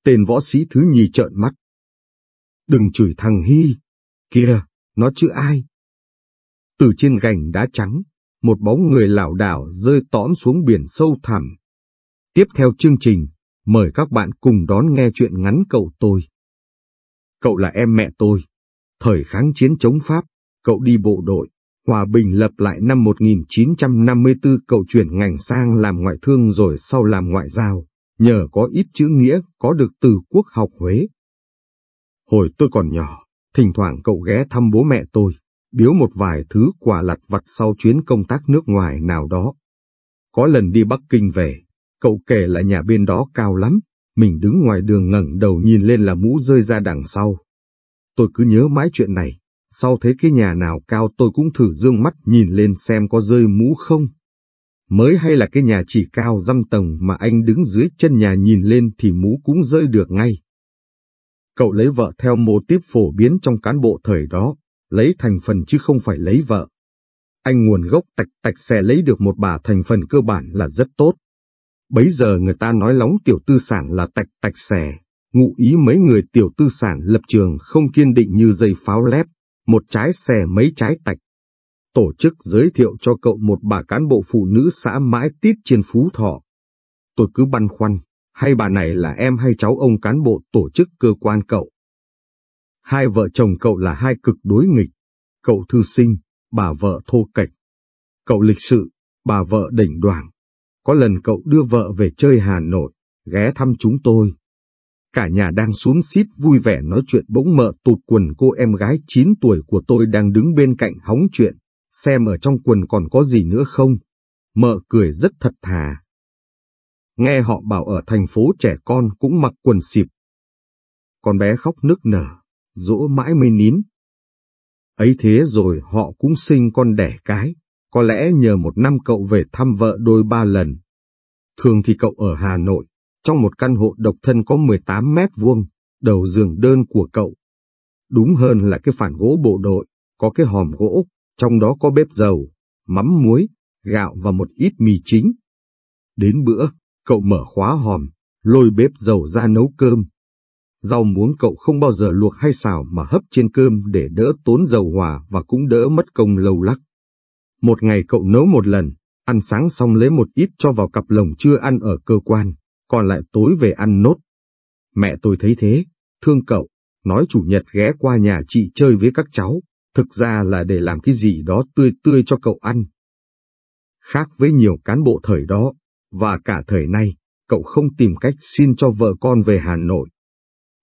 Tên võ sĩ thứ nhì trợn mắt. Đừng chửi thằng Hy. Kìa, nó chữ ai? Từ trên gành đá trắng, một bóng người lảo đảo rơi tõm xuống biển sâu thẳm. Tiếp theo chương trình, mời các bạn cùng đón nghe chuyện ngắn cậu tôi. Cậu là em mẹ tôi. Thời kháng chiến chống Pháp, cậu đi bộ đội, Hòa Bình lập lại năm 1954 cậu chuyển ngành sang làm ngoại thương rồi sau làm ngoại giao, nhờ có ít chữ nghĩa có được từ quốc học Huế. Hồi tôi còn nhỏ, thỉnh thoảng cậu ghé thăm bố mẹ tôi, biếu một vài thứ quà lặt vặt sau chuyến công tác nước ngoài nào đó. Có lần đi Bắc Kinh về, cậu kể là nhà bên đó cao lắm, mình đứng ngoài đường ngẩng đầu nhìn lên là mũ rơi ra đằng sau. Tôi cứ nhớ mãi chuyện này, sau thế cái nhà nào cao tôi cũng thử dương mắt nhìn lên xem có rơi mũ không. Mới hay là cái nhà chỉ cao dăm tầng mà anh đứng dưới chân nhà nhìn lên thì mũ cũng rơi được ngay. Cậu lấy vợ theo mô tiếp phổ biến trong cán bộ thời đó, lấy thành phần chứ không phải lấy vợ. Anh nguồn gốc tạch tạch sẽ lấy được một bà thành phần cơ bản là rất tốt. Bấy giờ người ta nói lóng tiểu tư sản là tạch tạch xẻ, ngụ ý mấy người tiểu tư sản lập trường không kiên định như dây pháo lép, một trái xẻ mấy trái tạch. Tổ chức giới thiệu cho cậu một bà cán bộ phụ nữ xã mãi tít trên Phú Thọ. Tôi cứ băn khoăn, hay bà này là em hay cháu ông cán bộ tổ chức cơ quan cậu. Hai vợ chồng cậu là hai cực đối nghịch, cậu thư sinh, bà vợ thô kệch. Cậu lịch sự, bà vợ đỉnh đoảng. Có lần cậu đưa vợ về chơi Hà Nội, ghé thăm chúng tôi. Cả nhà đang xuống xít vui vẻ nói chuyện bỗng mợ tụt quần cô em gái 9 tuổi của tôi đang đứng bên cạnh hóng chuyện, xem ở trong quần còn có gì nữa không. Mợ cười rất thật thà, nghe họ bảo ở thành phố trẻ con cũng mặc quần xịp. Con bé khóc nức nở, dỗ mãi mới nín. Ấy thế rồi họ cũng sinh con đẻ cái, có lẽ nhờ một năm cậu về thăm vợ đôi ba lần. Thường thì cậu ở Hà Nội, trong một căn hộ độc thân có 18 mét vuông, đầu giường đơn của cậu. Đúng hơn là cái phản gỗ bộ đội, có cái hòm gỗ, trong đó có bếp dầu, mắm muối, gạo và một ít mì chính. Đến bữa, Cậu mở khóa hòm, lôi bếp dầu ra nấu cơm. Rau muống cậu không bao giờ luộc hay xào mà hấp trên cơm để đỡ tốn dầu hỏa và cũng đỡ mất công lâu lắc. Một ngày cậu nấu một lần, ăn sáng xong lấy một ít cho vào cặp lồng chưa ăn ở cơ quan, còn lại tối về ăn nốt. Mẹ tôi thấy thế, thương cậu, nói chủ nhật ghé qua nhà chị chơi với các cháu, thực ra là để làm cái gì đó tươi tươi cho cậu ăn. Khác với nhiều cán bộ thời đó, và cả thời nay, cậu không tìm cách xin cho vợ con về Hà Nội.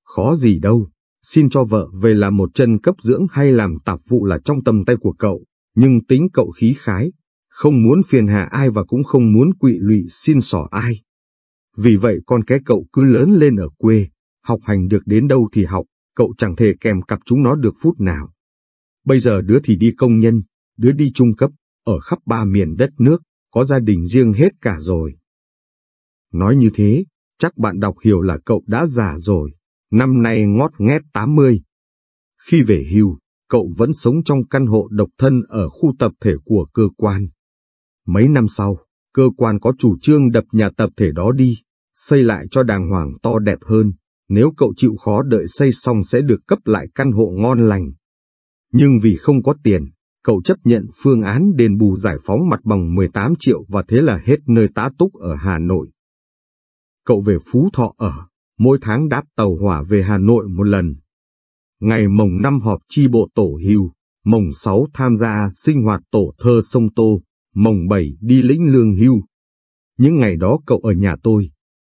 Khó gì đâu, xin cho vợ về làm một chân cấp dưỡng hay làm tạp vụ là trong tầm tay của cậu, nhưng tính cậu khí khái, không muốn phiền hà ai và cũng không muốn quỵ lụy xin sỏ ai. Vì vậy con cái cậu cứ lớn lên ở quê, học hành được đến đâu thì học, cậu chẳng thể kèm cặp chúng nó được phút nào. Bây giờ đứa thì đi công nhân, đứa đi trung cấp, ở khắp ba miền đất nước, có gia đình riêng hết cả rồi. Nói như thế, chắc bạn đọc hiểu là cậu đã già rồi, năm nay ngót nghét 80. Khi về hưu, cậu vẫn sống trong căn hộ độc thân ở khu tập thể của cơ quan. Mấy năm sau, cơ quan có chủ trương đập nhà tập thể đó đi, xây lại cho đàng hoàng to đẹp hơn, nếu cậu chịu khó đợi xây xong sẽ được cấp lại căn hộ ngon lành. Nhưng vì không có tiền, cậu chấp nhận phương án đền bù giải phóng mặt bằng 18 triệu và thế là hết nơi tá túc ở Hà Nội. Cậu về Phú Thọ ở, mỗi tháng đáp tàu hỏa về Hà Nội một lần. Ngày mồng 5 họp chi bộ tổ hưu, mồng 6 tham gia sinh hoạt tổ thơ sông Tô, mồng 7 đi lĩnh lương hưu. Những ngày đó cậu ở nhà tôi.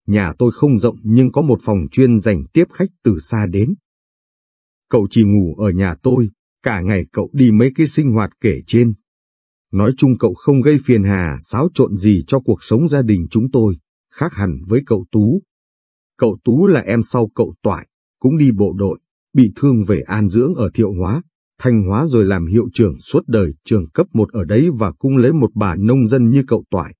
Nhà tôi không rộng nhưng có một phòng chuyên dành tiếp khách từ xa đến. Cậu chỉ ngủ ở nhà tôi, Cả ngày cậu đi mấy cái sinh hoạt kể trên. Nói chung cậu không gây phiền hà, xáo trộn gì cho cuộc sống gia đình chúng tôi, khác hẳn với cậu Tú. Cậu Tú là em sau cậu Toại, cũng đi bộ đội, bị thương về an dưỡng ở Thiệu Hóa, Thanh Hóa rồi làm hiệu trưởng suốt đời trường cấp một ở đấy và cũng lấy một bà nông dân như cậu Toại.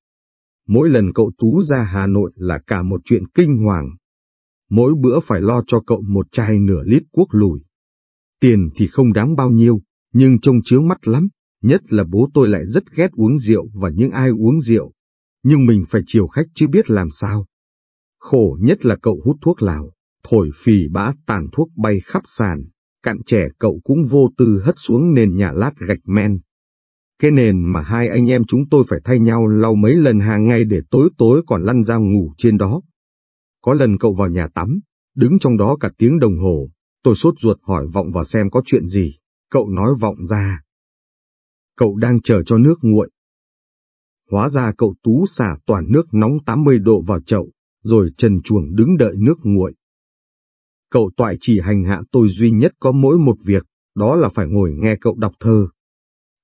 Mỗi lần cậu Tú ra Hà Nội là cả một chuyện kinh hoàng. Mỗi bữa phải lo cho cậu một chai nửa lít quốc lùi, Tiền thì không đáng bao nhiêu, nhưng trông chướng mắt lắm, nhất là bố tôi lại rất ghét uống rượu và những ai uống rượu. Nhưng mình phải chiều khách chứ biết làm sao. Khổ nhất là cậu hút thuốc lào, thổi phì bã tàn thuốc bay khắp sàn, cạn trẻ cậu cũng vô tư hất xuống nền nhà lát gạch men. Cái nền mà hai anh em chúng tôi phải thay nhau lau mấy lần hàng ngày để tối tối còn lăn ra ngủ trên đó. Có lần cậu vào nhà tắm, đứng trong đó cả tiếng đồng hồ, Tôi sốt ruột hỏi Vọng vào xem có chuyện gì, cậu nói Vọng ra. Cậu đang chờ cho nước nguội. Hóa ra cậu tú xả toàn nước nóng 80 độ vào chậu, rồi trần chuồng đứng đợi nước nguội. Cậu toại chỉ hành hạ tôi duy nhất có mỗi một việc, đó là phải ngồi nghe cậu đọc thơ.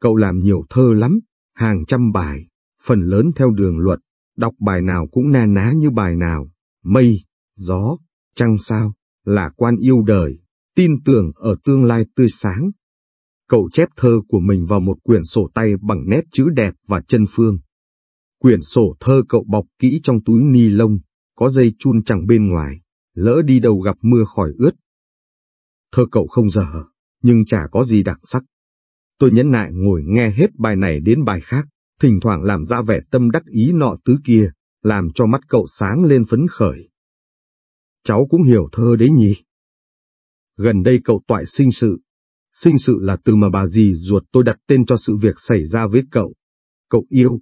Cậu làm nhiều thơ lắm, hàng trăm bài, phần lớn theo đường luật, đọc bài nào cũng na ná như bài nào, mây, gió, trăng sao, là quan yêu đời, tin tưởng ở tương lai tươi sáng. Cậu chép thơ của mình vào một quyển sổ tay bằng nét chữ đẹp và chân phương. Quyển sổ thơ cậu bọc kỹ trong túi ni lông, có dây chun chẳng bên ngoài, lỡ đi đâu gặp mưa khỏi ướt. Thơ cậu không dở, nhưng chả có gì đặc sắc. Tôi nhẫn nại ngồi nghe hết bài này đến bài khác, thỉnh thoảng làm ra vẻ tâm đắc ý nọ tứ kia, làm cho mắt cậu sáng lên phấn khởi. Cháu cũng hiểu thơ đấy nhỉ? gần đây cậu toại sinh sự. Sinh sự là từ mà bà dì ruột tôi đặt tên cho sự việc xảy ra với cậu. Cậu yêu.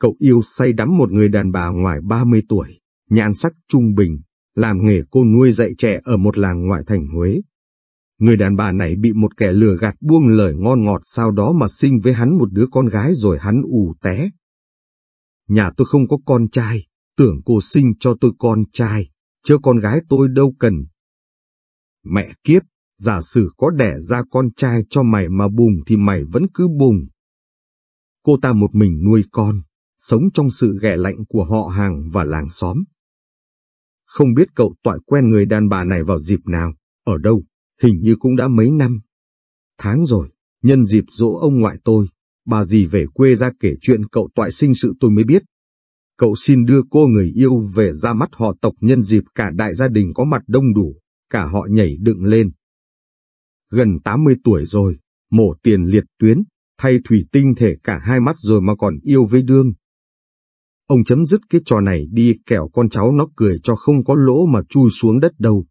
Cậu yêu say đắm một người đàn bà ngoài 30 tuổi, nhan sắc trung bình, làm nghề cô nuôi dạy trẻ ở một làng ngoại thành Huế. Người đàn bà này bị một kẻ lừa gạt buông lời ngon ngọt sau đó mà sinh với hắn một đứa con gái rồi hắn ù té. Nhà tôi không có con trai, tưởng cô sinh cho tôi con trai, chứ con gái tôi đâu cần, Mẹ kiếp, giả sử có đẻ ra con trai cho mày mà bùng thì mày vẫn cứ bùng Cô ta một mình nuôi con, sống trong sự ghẻ lạnh của họ hàng và làng xóm. Không biết cậu toại quen người đàn bà này vào dịp nào, ở đâu, hình như cũng đã mấy năm. Tháng rồi, nhân dịp dỗ ông ngoại tôi, bà dì về quê ra kể chuyện cậu toại sinh sự tôi mới biết. Cậu xin đưa cô người yêu về ra mắt họ tộc nhân dịp cả đại gia đình có mặt đông đủ cả họ nhảy đựng lên. Gần 80 tuổi rồi, mổ tiền liệt tuyến, thay thủy tinh thể cả hai mắt rồi mà còn yêu với đương. Ông chấm dứt cái trò này đi kẻo con cháu nó cười cho không có lỗ mà chui xuống đất đâu.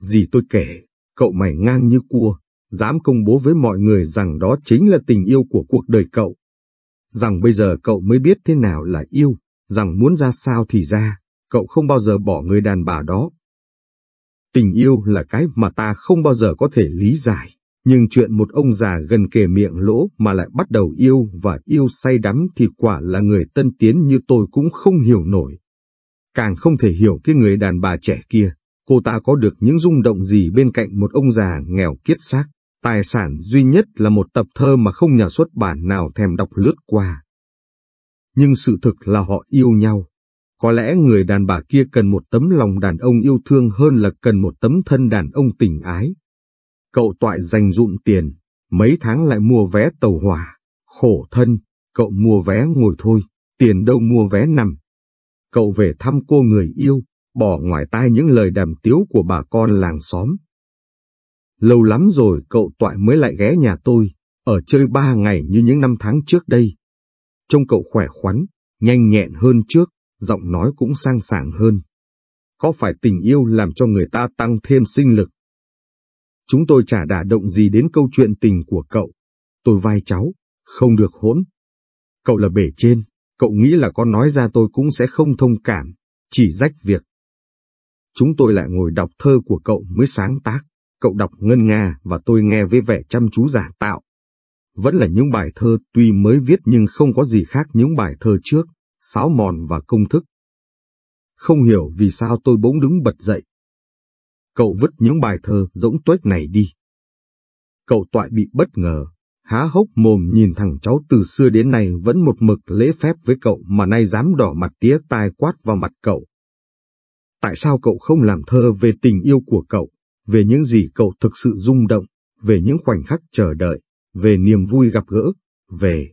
Gì tôi kể, cậu mày ngang như cua, dám công bố với mọi người rằng đó chính là tình yêu của cuộc đời cậu. Rằng bây giờ cậu mới biết thế nào là yêu, rằng muốn ra sao thì ra, cậu không bao giờ bỏ người đàn bà đó, Tình yêu là cái mà ta không bao giờ có thể lý giải, nhưng chuyện một ông già gần kề miệng lỗ mà lại bắt đầu yêu và yêu say đắm thì quả là người tân tiến như tôi cũng không hiểu nổi. Càng không thể hiểu cái người đàn bà trẻ kia, cô ta có được những rung động gì bên cạnh một ông già nghèo kiết xác, tài sản duy nhất là một tập thơ mà không nhà xuất bản nào thèm đọc lướt qua. Nhưng sự thực là họ yêu nhau, có lẽ người đàn bà kia cần một tấm lòng đàn ông yêu thương hơn là cần một tấm thân đàn ông tình ái. Cậu toại dành dụm tiền, mấy tháng lại mua vé tàu hỏa, khổ thân, cậu mua vé ngồi thôi, tiền đâu mua vé nằm. Cậu về thăm cô người yêu, bỏ ngoài tai những lời đàm tiếu của bà con làng xóm. Lâu lắm rồi cậu toại mới lại ghé nhà tôi, ở chơi ba ngày như những năm tháng trước đây. Trông cậu khỏe khoắn, nhanh nhẹn hơn trước, giọng nói cũng sang sảng hơn. Có phải tình yêu làm cho người ta tăng thêm sinh lực? Chúng tôi chả đả động gì đến câu chuyện tình của cậu. Tôi vai cháu, không được hỗn. Cậu là bể trên, cậu nghĩ là con nói ra tôi cũng sẽ không thông cảm, chỉ rách việc. Chúng tôi lại ngồi đọc thơ của cậu mới sáng tác, cậu đọc ngân nga và tôi nghe với vẻ chăm chú giả tạo. Vẫn là những bài thơ tuy mới viết nhưng không có gì khác những bài thơ trước sáo mòn và công thức. Không hiểu vì sao tôi bỗng đứng bật dậy. Cậu vứt những bài thơ rỗng tuếch này đi. Cậu toại bị bất ngờ, há hốc mồm nhìn thằng cháu từ xưa đến nay vẫn một mực lễ phép với cậu mà nay dám đỏ mặt tía tai quát vào mặt cậu. Tại sao cậu không làm thơ về tình yêu của cậu, về những gì cậu thực sự rung động, về những khoảnh khắc chờ đợi, về niềm vui gặp gỡ, về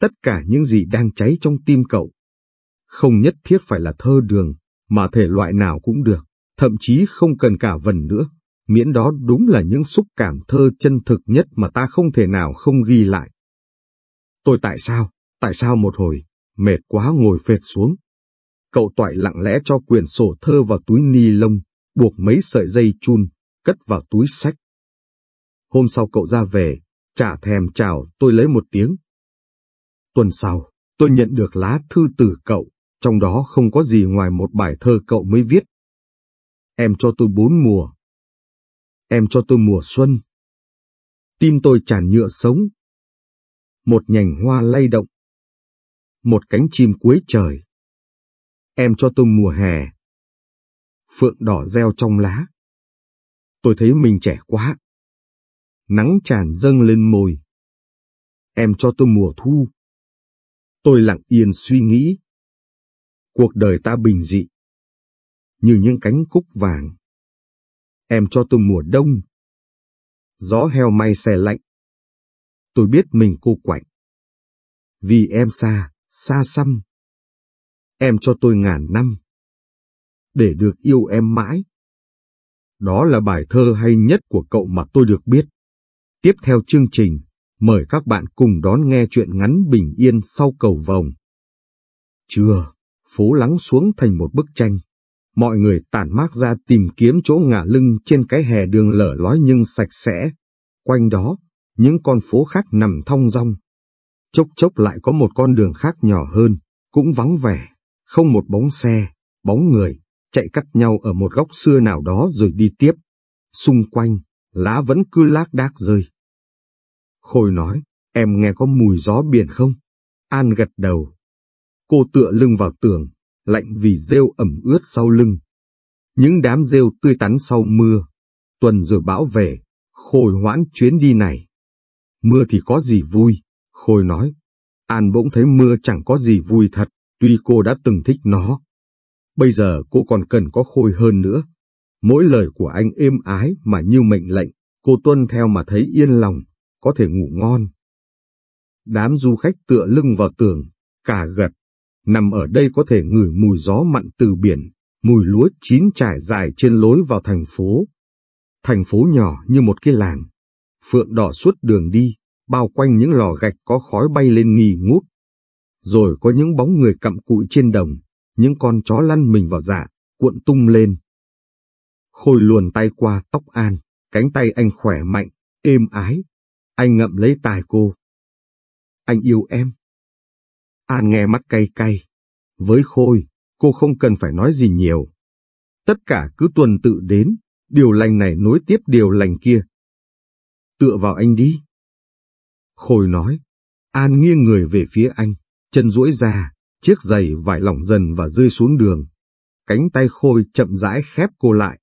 tất cả những gì đang cháy trong tim cậu? không nhất thiết phải là thơ đường, mà thể loại nào cũng được, thậm chí không cần cả vần nữa, miễn đó đúng là những xúc cảm thơ chân thực nhất mà ta không thể nào không ghi lại. Tôi tại sao, tại sao một hồi, mệt quá ngồi phệt xuống. Cậu toại lặng lẽ cho quyển sổ thơ vào túi ni lông, buộc mấy sợi dây chun, cất vào túi sách. Hôm sau cậu ra về, chả thèm chào tôi lấy một tiếng. Tuần sau, tôi nhận được lá thư từ cậu trong đó không có gì ngoài một bài thơ cậu mới viết. Em cho tôi bốn mùa. Em cho tôi mùa xuân. Tim tôi tràn nhựa sống. Một nhành hoa lay động. Một cánh chim cuối trời. Em cho tôi mùa hè. Phượng đỏ reo trong lá. Tôi thấy mình trẻ quá. Nắng tràn dâng lên môi. Em cho tôi mùa thu. Tôi lặng yên suy nghĩ. Cuộc đời ta bình dị, như những cánh cúc vàng. Em cho tôi mùa đông, gió heo may xe lạnh. Tôi biết mình cô quạnh, vì em xa, xa xăm. Em cho tôi ngàn năm, để được yêu em mãi. Đó là bài thơ hay nhất của cậu mà tôi được biết. Tiếp theo chương trình, mời các bạn cùng đón nghe chuyện ngắn bình yên sau cầu vồng. Chưa phố lắng xuống thành một bức tranh. Mọi người tản mát ra tìm kiếm chỗ ngả lưng trên cái hè đường lở lói nhưng sạch sẽ. Quanh đó, những con phố khác nằm thong rong. Chốc chốc lại có một con đường khác nhỏ hơn, cũng vắng vẻ, không một bóng xe, bóng người, chạy cắt nhau ở một góc xưa nào đó rồi đi tiếp. Xung quanh, lá vẫn cứ lác đác rơi. Khôi nói, em nghe có mùi gió biển không? An gật đầu, Cô tựa lưng vào tường, lạnh vì rêu ẩm ướt sau lưng. Những đám rêu tươi tắn sau mưa. Tuần rồi bão về, Khôi hoãn chuyến đi này. Mưa thì có gì vui, Khôi nói. An bỗng thấy mưa chẳng có gì vui thật, tuy cô đã từng thích nó. Bây giờ cô còn cần có Khôi hơn nữa. Mỗi lời của anh êm ái mà như mệnh lệnh, cô tuân theo mà thấy yên lòng, có thể ngủ ngon. Đám du khách tựa lưng vào tường, cả gật nằm ở đây có thể ngửi mùi gió mặn từ biển, mùi lúa chín trải dài trên lối vào thành phố. Thành phố nhỏ như một cái làng. Phượng đỏ suốt đường đi, bao quanh những lò gạch có khói bay lên nghi ngút. Rồi có những bóng người cặm cụi trên đồng, những con chó lăn mình vào dạ, cuộn tung lên. Khôi luồn tay qua tóc An, cánh tay anh khỏe mạnh, êm ái. Anh ngậm lấy tài cô. Anh yêu em. An nghe mắt cay cay. Với Khôi, cô không cần phải nói gì nhiều. Tất cả cứ tuần tự đến, điều lành này nối tiếp điều lành kia. Tựa vào anh đi. Khôi nói. An nghiêng người về phía anh, chân duỗi ra, chiếc giày vải lỏng dần và rơi xuống đường. Cánh tay Khôi chậm rãi khép cô lại.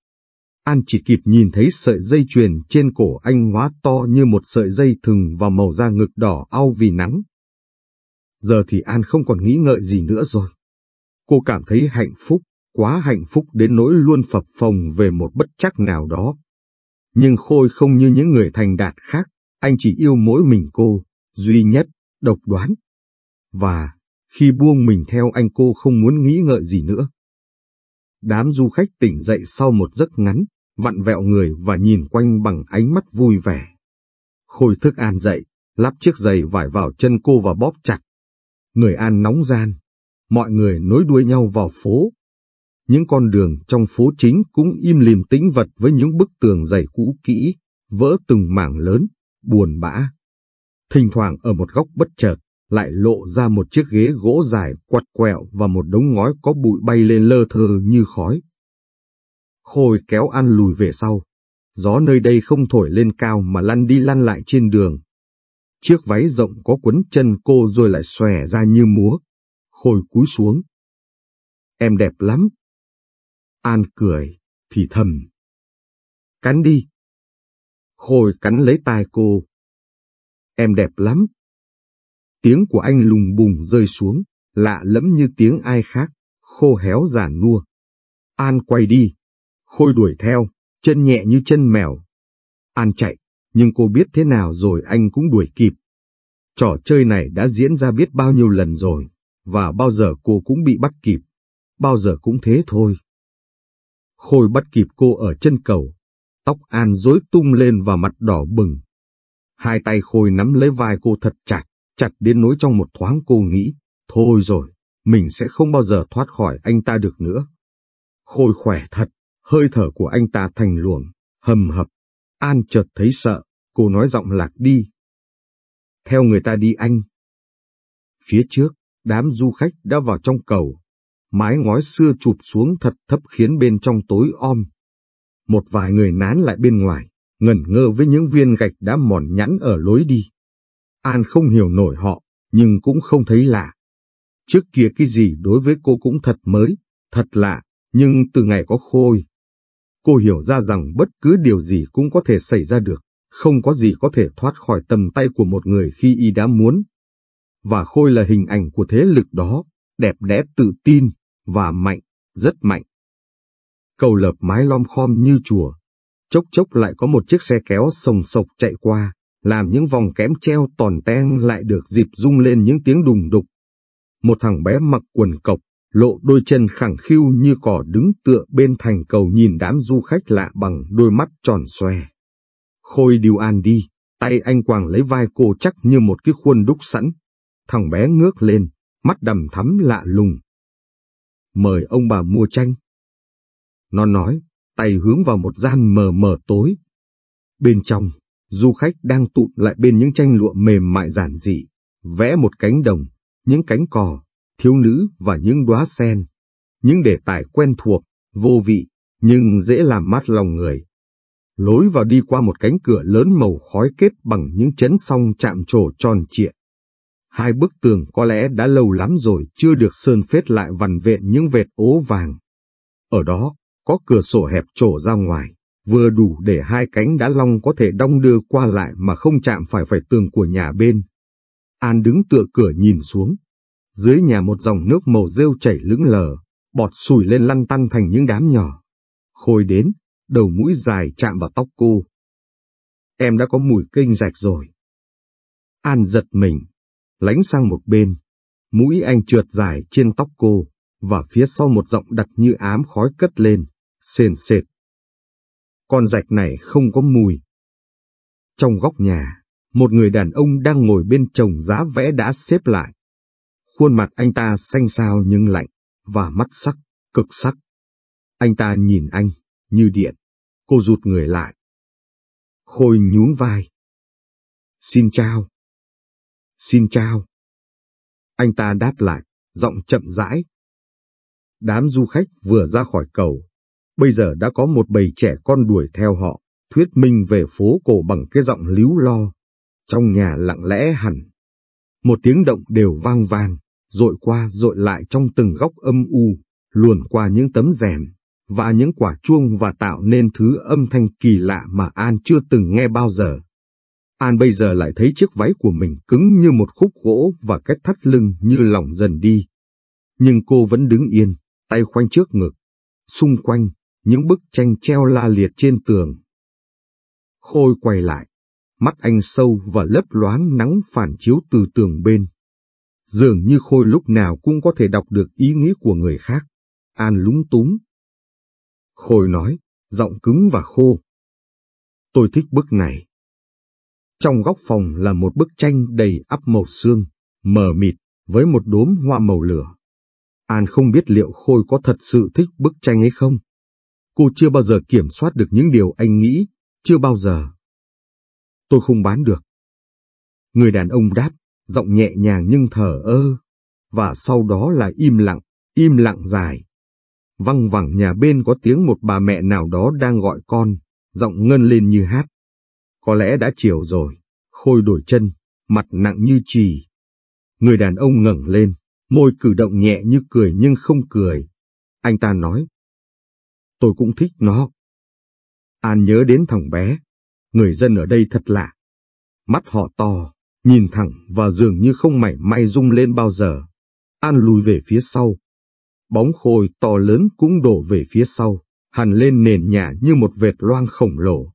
An chỉ kịp nhìn thấy sợi dây chuyền trên cổ anh hóa to như một sợi dây thừng và màu da ngực đỏ au vì nắng giờ thì An không còn nghĩ ngợi gì nữa rồi. Cô cảm thấy hạnh phúc, quá hạnh phúc đến nỗi luôn phập phồng về một bất chắc nào đó. Nhưng Khôi không như những người thành đạt khác, anh chỉ yêu mỗi mình cô, duy nhất, độc đoán. Và, khi buông mình theo anh cô không muốn nghĩ ngợi gì nữa. Đám du khách tỉnh dậy sau một giấc ngắn, vặn vẹo người và nhìn quanh bằng ánh mắt vui vẻ. Khôi thức an dậy, lắp chiếc giày vải vào chân cô và bóp chặt, người An nóng gian, mọi người nối đuôi nhau vào phố. Những con đường trong phố chính cũng im lìm tĩnh vật với những bức tường dày cũ kỹ, vỡ từng mảng lớn, buồn bã. Thỉnh thoảng ở một góc bất chợt, lại lộ ra một chiếc ghế gỗ dài quặt quẹo và một đống ngói có bụi bay lên lơ thơ như khói. Khôi kéo An lùi về sau, gió nơi đây không thổi lên cao mà lăn đi lăn lại trên đường, Chiếc váy rộng có quấn chân cô rồi lại xòe ra như múa. Khôi cúi xuống. Em đẹp lắm. An cười, thì thầm. Cắn đi. Khôi cắn lấy tai cô. Em đẹp lắm. Tiếng của anh lùng bùng rơi xuống, lạ lẫm như tiếng ai khác, khô héo già nua. An quay đi. Khôi đuổi theo, chân nhẹ như chân mèo. An chạy nhưng cô biết thế nào rồi anh cũng đuổi kịp. Trò chơi này đã diễn ra biết bao nhiêu lần rồi, và bao giờ cô cũng bị bắt kịp, bao giờ cũng thế thôi. Khôi bắt kịp cô ở chân cầu, tóc An rối tung lên và mặt đỏ bừng. Hai tay Khôi nắm lấy vai cô thật chặt, chặt đến nỗi trong một thoáng cô nghĩ, thôi rồi, mình sẽ không bao giờ thoát khỏi anh ta được nữa. Khôi khỏe thật, hơi thở của anh ta thành luồng, hầm hập, An chợt thấy sợ. Cô nói giọng lạc đi. Theo người ta đi anh. Phía trước, đám du khách đã vào trong cầu. Mái ngói xưa chụp xuống thật thấp khiến bên trong tối om. Một vài người nán lại bên ngoài, ngẩn ngơ với những viên gạch đã mòn nhẵn ở lối đi. An không hiểu nổi họ, nhưng cũng không thấy lạ. Trước kia cái gì đối với cô cũng thật mới, thật lạ, nhưng từ ngày có khôi. Cô hiểu ra rằng bất cứ điều gì cũng có thể xảy ra được không có gì có thể thoát khỏi tầm tay của một người khi y đã muốn. Và Khôi là hình ảnh của thế lực đó, đẹp đẽ tự tin, và mạnh, rất mạnh. Cầu lợp mái lom khom như chùa, chốc chốc lại có một chiếc xe kéo sồng sộc chạy qua, làm những vòng kém treo tòn ten lại được dịp rung lên những tiếng đùng đục. Một thằng bé mặc quần cộc, lộ đôi chân khẳng khiu như cỏ đứng tựa bên thành cầu nhìn đám du khách lạ bằng đôi mắt tròn xoe. Khôi điều an đi, tay anh quàng lấy vai cô chắc như một cái khuôn đúc sẵn. Thằng bé ngước lên, mắt đầm thắm lạ lùng. Mời ông bà mua chanh. Nó nói, tay hướng vào một gian mờ mờ tối. Bên trong, du khách đang tụ lại bên những tranh lụa mềm mại giản dị, vẽ một cánh đồng, những cánh cò, thiếu nữ và những đóa sen. Những đề tài quen thuộc, vô vị, nhưng dễ làm mát lòng người lối vào đi qua một cánh cửa lớn màu khói kết bằng những chấn song chạm trổ tròn trịa. Hai bức tường có lẽ đã lâu lắm rồi chưa được sơn phết lại vằn vện những vệt ố vàng. Ở đó, có cửa sổ hẹp trổ ra ngoài, vừa đủ để hai cánh đá long có thể đong đưa qua lại mà không chạm phải phải tường của nhà bên. An đứng tựa cửa nhìn xuống. Dưới nhà một dòng nước màu rêu chảy lững lờ, bọt sủi lên lăn tăn thành những đám nhỏ. Khôi đến, đầu mũi dài chạm vào tóc cô. Em đã có mùi kinh rạch rồi. An giật mình, lánh sang một bên, mũi anh trượt dài trên tóc cô, và phía sau một giọng đặc như ám khói cất lên, sền sệt. Con rạch này không có mùi. Trong góc nhà, một người đàn ông đang ngồi bên chồng giá vẽ đã xếp lại. Khuôn mặt anh ta xanh xao nhưng lạnh, và mắt sắc, cực sắc. Anh ta nhìn anh, như điện. Cô rụt người lại. Khôi nhún vai. Xin chào. Xin chào. Anh ta đáp lại, giọng chậm rãi. Đám du khách vừa ra khỏi cầu, bây giờ đã có một bầy trẻ con đuổi theo họ, thuyết minh về phố cổ bằng cái giọng líu lo. Trong nhà lặng lẽ hẳn. Một tiếng động đều vang vang, rội qua rội lại trong từng góc âm u, luồn qua những tấm rèm và những quả chuông và tạo nên thứ âm thanh kỳ lạ mà An chưa từng nghe bao giờ. An bây giờ lại thấy chiếc váy của mình cứng như một khúc gỗ và cách thắt lưng như lỏng dần đi. Nhưng cô vẫn đứng yên, tay khoanh trước ngực. Xung quanh, những bức tranh treo la liệt trên tường. Khôi quay lại, mắt anh sâu và lấp loáng nắng phản chiếu từ tường bên. Dường như Khôi lúc nào cũng có thể đọc được ý nghĩ của người khác. An lúng túng, Khôi nói, giọng cứng và khô. Tôi thích bức này. Trong góc phòng là một bức tranh đầy ắp màu xương, mờ mịt, với một đốm hoa màu lửa. An không biết liệu Khôi có thật sự thích bức tranh ấy không. Cô chưa bao giờ kiểm soát được những điều anh nghĩ, chưa bao giờ. Tôi không bán được. Người đàn ông đáp, giọng nhẹ nhàng nhưng thở ơ, và sau đó là im lặng, im lặng dài văng vẳng nhà bên có tiếng một bà mẹ nào đó đang gọi con, giọng ngân lên như hát. Có lẽ đã chiều rồi, khôi đổi chân, mặt nặng như trì. Người đàn ông ngẩng lên, môi cử động nhẹ như cười nhưng không cười. Anh ta nói, tôi cũng thích nó. An nhớ đến thằng bé, người dân ở đây thật lạ. Mắt họ to, nhìn thẳng và dường như không mảy may rung lên bao giờ. An lùi về phía sau, bóng khôi to lớn cũng đổ về phía sau, hằn lên nền nhà như một vệt loang khổng lồ.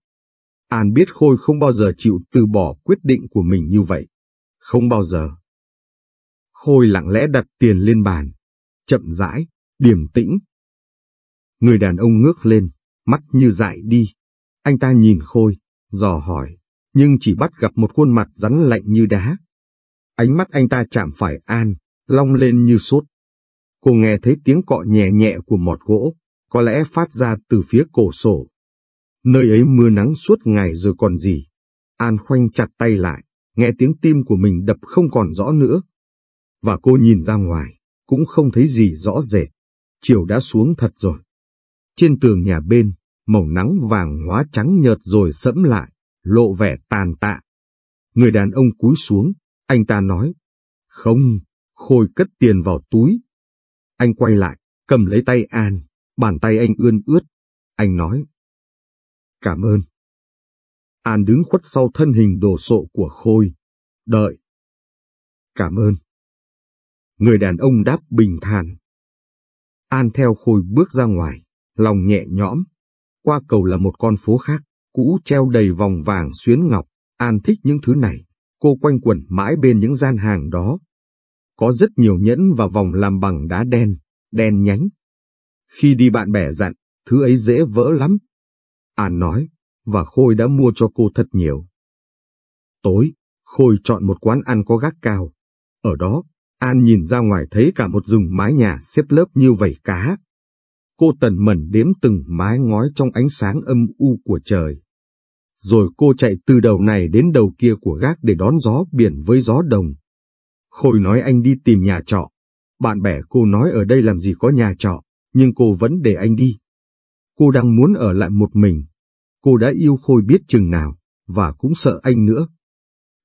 An biết Khôi không bao giờ chịu từ bỏ quyết định của mình như vậy. Không bao giờ. Khôi lặng lẽ đặt tiền lên bàn. Chậm rãi, điềm tĩnh. Người đàn ông ngước lên, mắt như dại đi. Anh ta nhìn Khôi, dò hỏi, nhưng chỉ bắt gặp một khuôn mặt rắn lạnh như đá. Ánh mắt anh ta chạm phải An, long lên như sốt cô nghe thấy tiếng cọ nhẹ nhẹ của mọt gỗ, có lẽ phát ra từ phía cổ sổ. Nơi ấy mưa nắng suốt ngày rồi còn gì. An khoanh chặt tay lại, nghe tiếng tim của mình đập không còn rõ nữa. Và cô nhìn ra ngoài, cũng không thấy gì rõ rệt. Chiều đã xuống thật rồi. Trên tường nhà bên, màu nắng vàng hóa trắng nhợt rồi sẫm lại, lộ vẻ tàn tạ. Người đàn ông cúi xuống, anh ta nói, không, Khôi cất tiền vào túi, anh quay lại, cầm lấy tay An, bàn tay anh ươn ướt. Anh nói, cảm ơn. An đứng khuất sau thân hình đồ sộ của Khôi, đợi. Cảm ơn. Người đàn ông đáp bình thản. An theo Khôi bước ra ngoài, lòng nhẹ nhõm. Qua cầu là một con phố khác, cũ treo đầy vòng vàng xuyến ngọc. An thích những thứ này. Cô quanh quẩn mãi bên những gian hàng đó, có rất nhiều nhẫn và vòng làm bằng đá đen, đen nhánh. Khi đi bạn bè dặn, thứ ấy dễ vỡ lắm. An à nói, và Khôi đã mua cho cô thật nhiều. Tối, Khôi chọn một quán ăn có gác cao. Ở đó, An nhìn ra ngoài thấy cả một rừng mái nhà xếp lớp như vảy cá. Cô tần mẩn đếm từng mái ngói trong ánh sáng âm u của trời. Rồi cô chạy từ đầu này đến đầu kia của gác để đón gió biển với gió đồng, Khôi nói anh đi tìm nhà trọ. Bạn bè cô nói ở đây làm gì có nhà trọ, nhưng cô vẫn để anh đi. Cô đang muốn ở lại một mình. Cô đã yêu Khôi biết chừng nào, và cũng sợ anh nữa.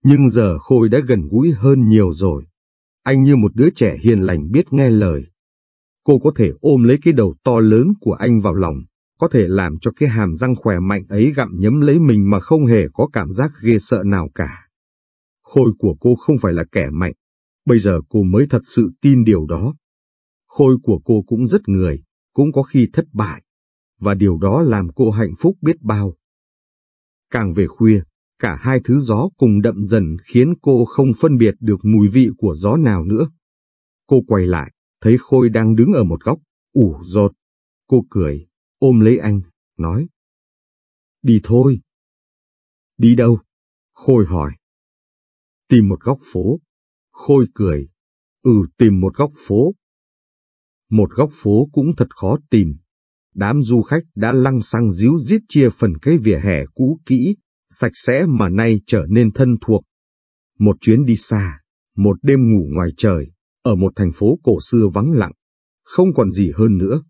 Nhưng giờ Khôi đã gần gũi hơn nhiều rồi. Anh như một đứa trẻ hiền lành biết nghe lời. Cô có thể ôm lấy cái đầu to lớn của anh vào lòng, có thể làm cho cái hàm răng khỏe mạnh ấy gặm nhấm lấy mình mà không hề có cảm giác ghê sợ nào cả. Khôi của cô không phải là kẻ mạnh, Bây giờ cô mới thật sự tin điều đó. Khôi của cô cũng rất người, cũng có khi thất bại, và điều đó làm cô hạnh phúc biết bao. Càng về khuya, cả hai thứ gió cùng đậm dần khiến cô không phân biệt được mùi vị của gió nào nữa. Cô quay lại, thấy Khôi đang đứng ở một góc, ủ rột. Cô cười, ôm lấy anh, nói. Đi thôi. Đi đâu? Khôi hỏi. Tìm một góc phố, Khôi cười, ừ tìm một góc phố. Một góc phố cũng thật khó tìm. Đám du khách đã lăng xăng díu dít chia phần cái vỉa hè cũ kỹ, sạch sẽ mà nay trở nên thân thuộc. Một chuyến đi xa, một đêm ngủ ngoài trời, ở một thành phố cổ xưa vắng lặng, không còn gì hơn nữa.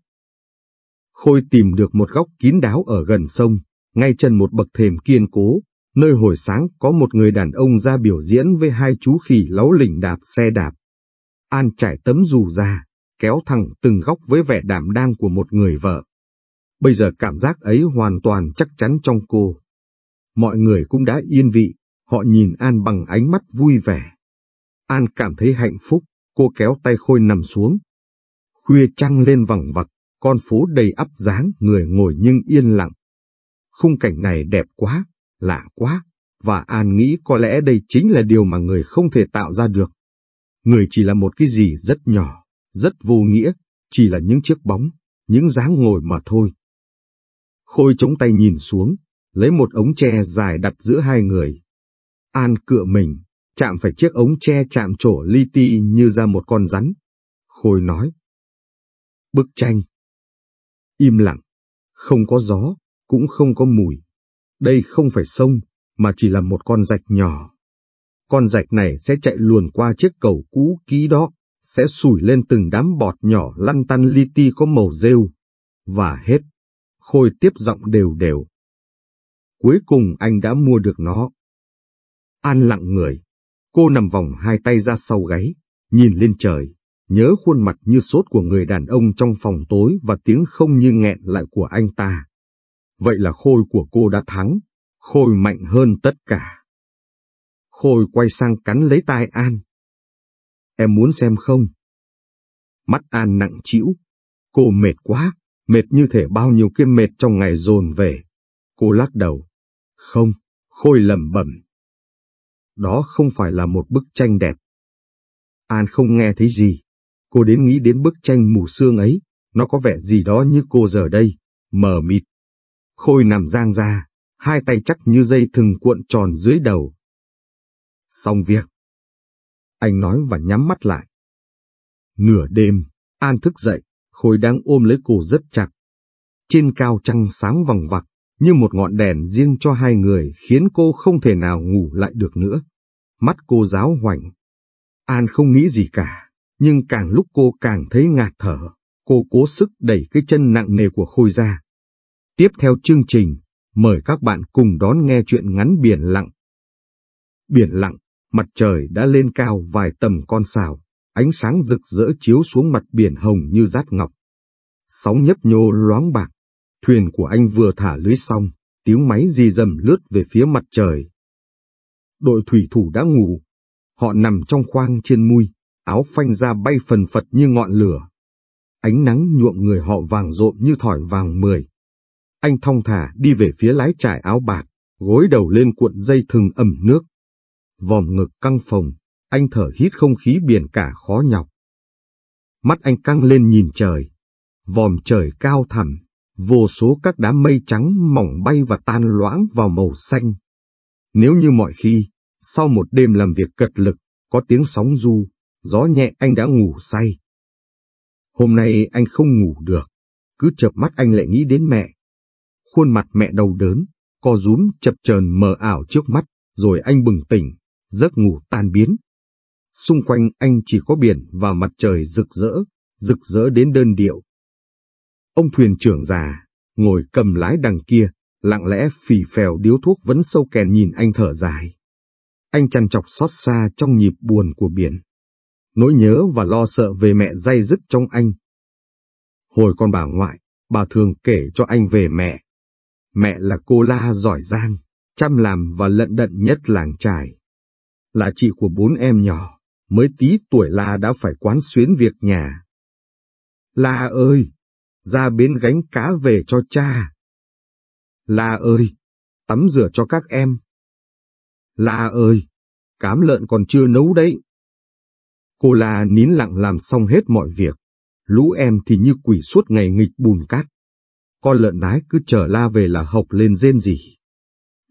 Khôi tìm được một góc kín đáo ở gần sông, ngay chân một bậc thềm kiên cố, nơi hồi sáng có một người đàn ông ra biểu diễn với hai chú khỉ láu lỉnh đạp xe đạp. An trải tấm dù ra, kéo thẳng từng góc với vẻ đảm đang của một người vợ. Bây giờ cảm giác ấy hoàn toàn chắc chắn trong cô. Mọi người cũng đã yên vị, họ nhìn An bằng ánh mắt vui vẻ. An cảm thấy hạnh phúc, cô kéo tay Khôi nằm xuống. Khuya trăng lên vẳng vặc, con phố đầy ấp dáng người ngồi nhưng yên lặng. Khung cảnh này đẹp quá, lạ quá, và An nghĩ có lẽ đây chính là điều mà người không thể tạo ra được. Người chỉ là một cái gì rất nhỏ, rất vô nghĩa, chỉ là những chiếc bóng, những dáng ngồi mà thôi. Khôi chống tay nhìn xuống, lấy một ống tre dài đặt giữa hai người. An cựa mình, chạm phải chiếc ống tre chạm trổ li ti như ra một con rắn. Khôi nói. Bức tranh. Im lặng, không có gió, cũng không có mùi. Đây không phải sông, mà chỉ là một con rạch nhỏ. Con rạch này sẽ chạy luồn qua chiếc cầu cũ kỹ đó, sẽ sủi lên từng đám bọt nhỏ lăn tăn li ti có màu rêu. Và hết. Khôi tiếp giọng đều đều. Cuối cùng anh đã mua được nó. An lặng người. Cô nằm vòng hai tay ra sau gáy, nhìn lên trời, nhớ khuôn mặt như sốt của người đàn ông trong phòng tối và tiếng không như nghẹn lại của anh ta. Vậy là Khôi của cô đã thắng, Khôi mạnh hơn tất cả. Khôi quay sang cắn lấy tai An. Em muốn xem không? Mắt An nặng trĩu. Cô mệt quá, mệt như thể bao nhiêu kiêm mệt trong ngày dồn về. Cô lắc đầu. Không, Khôi lẩm bẩm. Đó không phải là một bức tranh đẹp. An không nghe thấy gì. Cô đến nghĩ đến bức tranh mù sương ấy, nó có vẻ gì đó như cô giờ đây, mờ mịt, Khôi nằm giang ra, hai tay chắc như dây thừng cuộn tròn dưới đầu. Xong việc. Anh nói và nhắm mắt lại. Nửa đêm, An thức dậy, Khôi đang ôm lấy cổ rất chặt. Trên cao trăng sáng vòng vặc, như một ngọn đèn riêng cho hai người khiến cô không thể nào ngủ lại được nữa. Mắt cô giáo hoảnh. An không nghĩ gì cả, nhưng càng lúc cô càng thấy ngạt thở, cô cố sức đẩy cái chân nặng nề của Khôi ra, Tiếp theo chương trình, mời các bạn cùng đón nghe chuyện ngắn Biển Lặng. Biển Lặng, mặt trời đã lên cao vài tầm con sào, ánh sáng rực rỡ chiếu xuống mặt biển hồng như rát ngọc. Sóng nhấp nhô loáng bạc, thuyền của anh vừa thả lưới xong, tiếng máy di dầm lướt về phía mặt trời. Đội thủy thủ đã ngủ, họ nằm trong khoang trên mui, áo phanh ra bay phần phật như ngọn lửa. Ánh nắng nhuộm người họ vàng rộm như thỏi vàng mười, anh thong thả đi về phía lái trải áo bạc, gối đầu lên cuộn dây thừng ẩm nước. Vòm ngực căng phồng, anh thở hít không khí biển cả khó nhọc. Mắt anh căng lên nhìn trời. Vòm trời cao thẳm, vô số các đám mây trắng mỏng bay và tan loãng vào màu xanh. Nếu như mọi khi, sau một đêm làm việc cật lực, có tiếng sóng du, gió nhẹ anh đã ngủ say. Hôm nay anh không ngủ được, cứ chợp mắt anh lại nghĩ đến mẹ, Khuôn mặt mẹ đau đớn, co rúm chập chờn mờ ảo trước mắt, rồi anh bừng tỉnh, giấc ngủ tan biến. Xung quanh anh chỉ có biển và mặt trời rực rỡ, rực rỡ đến đơn điệu. Ông thuyền trưởng già, ngồi cầm lái đằng kia, lặng lẽ phì phèo điếu thuốc vẫn sâu kèn nhìn anh thở dài. Anh chăn chọc xót xa trong nhịp buồn của biển. Nỗi nhớ và lo sợ về mẹ day dứt trong anh. Hồi còn bà ngoại, bà thường kể cho anh về mẹ, mẹ là cô la giỏi giang, chăm làm và lận đận nhất làng trài. Là chị của bốn em nhỏ, mới tí tuổi la đã phải quán xuyến việc nhà. La ơi, ra bến gánh cá về cho cha. La ơi, tắm rửa cho các em. La ơi, cám lợn còn chưa nấu đấy. Cô La nín lặng làm xong hết mọi việc, lũ em thì như quỷ suốt ngày nghịch bùn cát con lợn nái cứ trở la về là học lên rên gì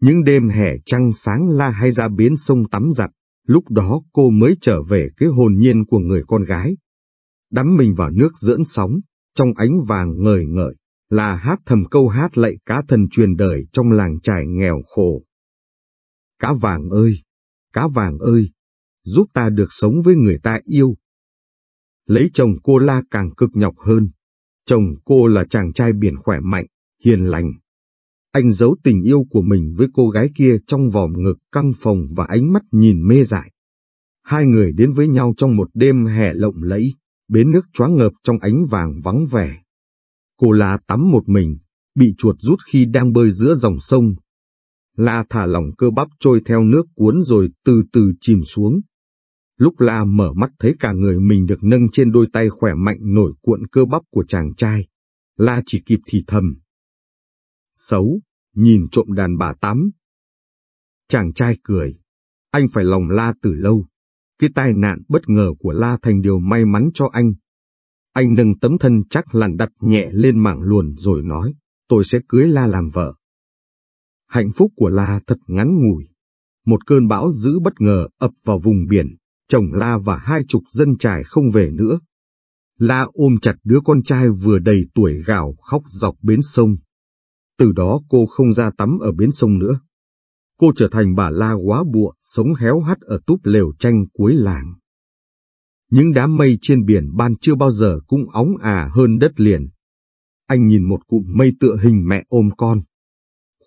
Những đêm hè trăng sáng la hay ra bến sông tắm giặt, lúc đó cô mới trở về cái hồn nhiên của người con gái. Đắm mình vào nước dưỡng sóng, trong ánh vàng ngời ngợi, là hát thầm câu hát lạy cá thần truyền đời trong làng trải nghèo khổ. Cá vàng ơi, cá vàng ơi, giúp ta được sống với người ta yêu. Lấy chồng cô la càng cực nhọc hơn, Chồng cô là chàng trai biển khỏe mạnh, hiền lành. Anh giấu tình yêu của mình với cô gái kia trong vòng ngực căng phòng và ánh mắt nhìn mê dại. Hai người đến với nhau trong một đêm hè lộng lẫy, bến nước choáng ngợp trong ánh vàng vắng vẻ. Cô La tắm một mình, bị chuột rút khi đang bơi giữa dòng sông. La thả lỏng cơ bắp trôi theo nước cuốn rồi từ từ chìm xuống. Lúc La mở mắt thấy cả người mình được nâng trên đôi tay khỏe mạnh nổi cuộn cơ bắp của chàng trai. La chỉ kịp thì thầm. Xấu, nhìn trộm đàn bà tắm. Chàng trai cười. Anh phải lòng La từ lâu. Cái tai nạn bất ngờ của La thành điều may mắn cho anh. Anh nâng tấm thân chắc lằn đặt nhẹ lên mảng luồn rồi nói, tôi sẽ cưới La làm vợ. Hạnh phúc của La thật ngắn ngủi. Một cơn bão dữ bất ngờ ập vào vùng biển, chồng La và hai chục dân trài không về nữa. La ôm chặt đứa con trai vừa đầy tuổi gào khóc dọc bến sông. Từ đó cô không ra tắm ở bến sông nữa. Cô trở thành bà La quá bụa, sống héo hắt ở túp lều tranh cuối làng. Những đám mây trên biển ban chưa bao giờ cũng óng à hơn đất liền. Anh nhìn một cụm mây tựa hình mẹ ôm con.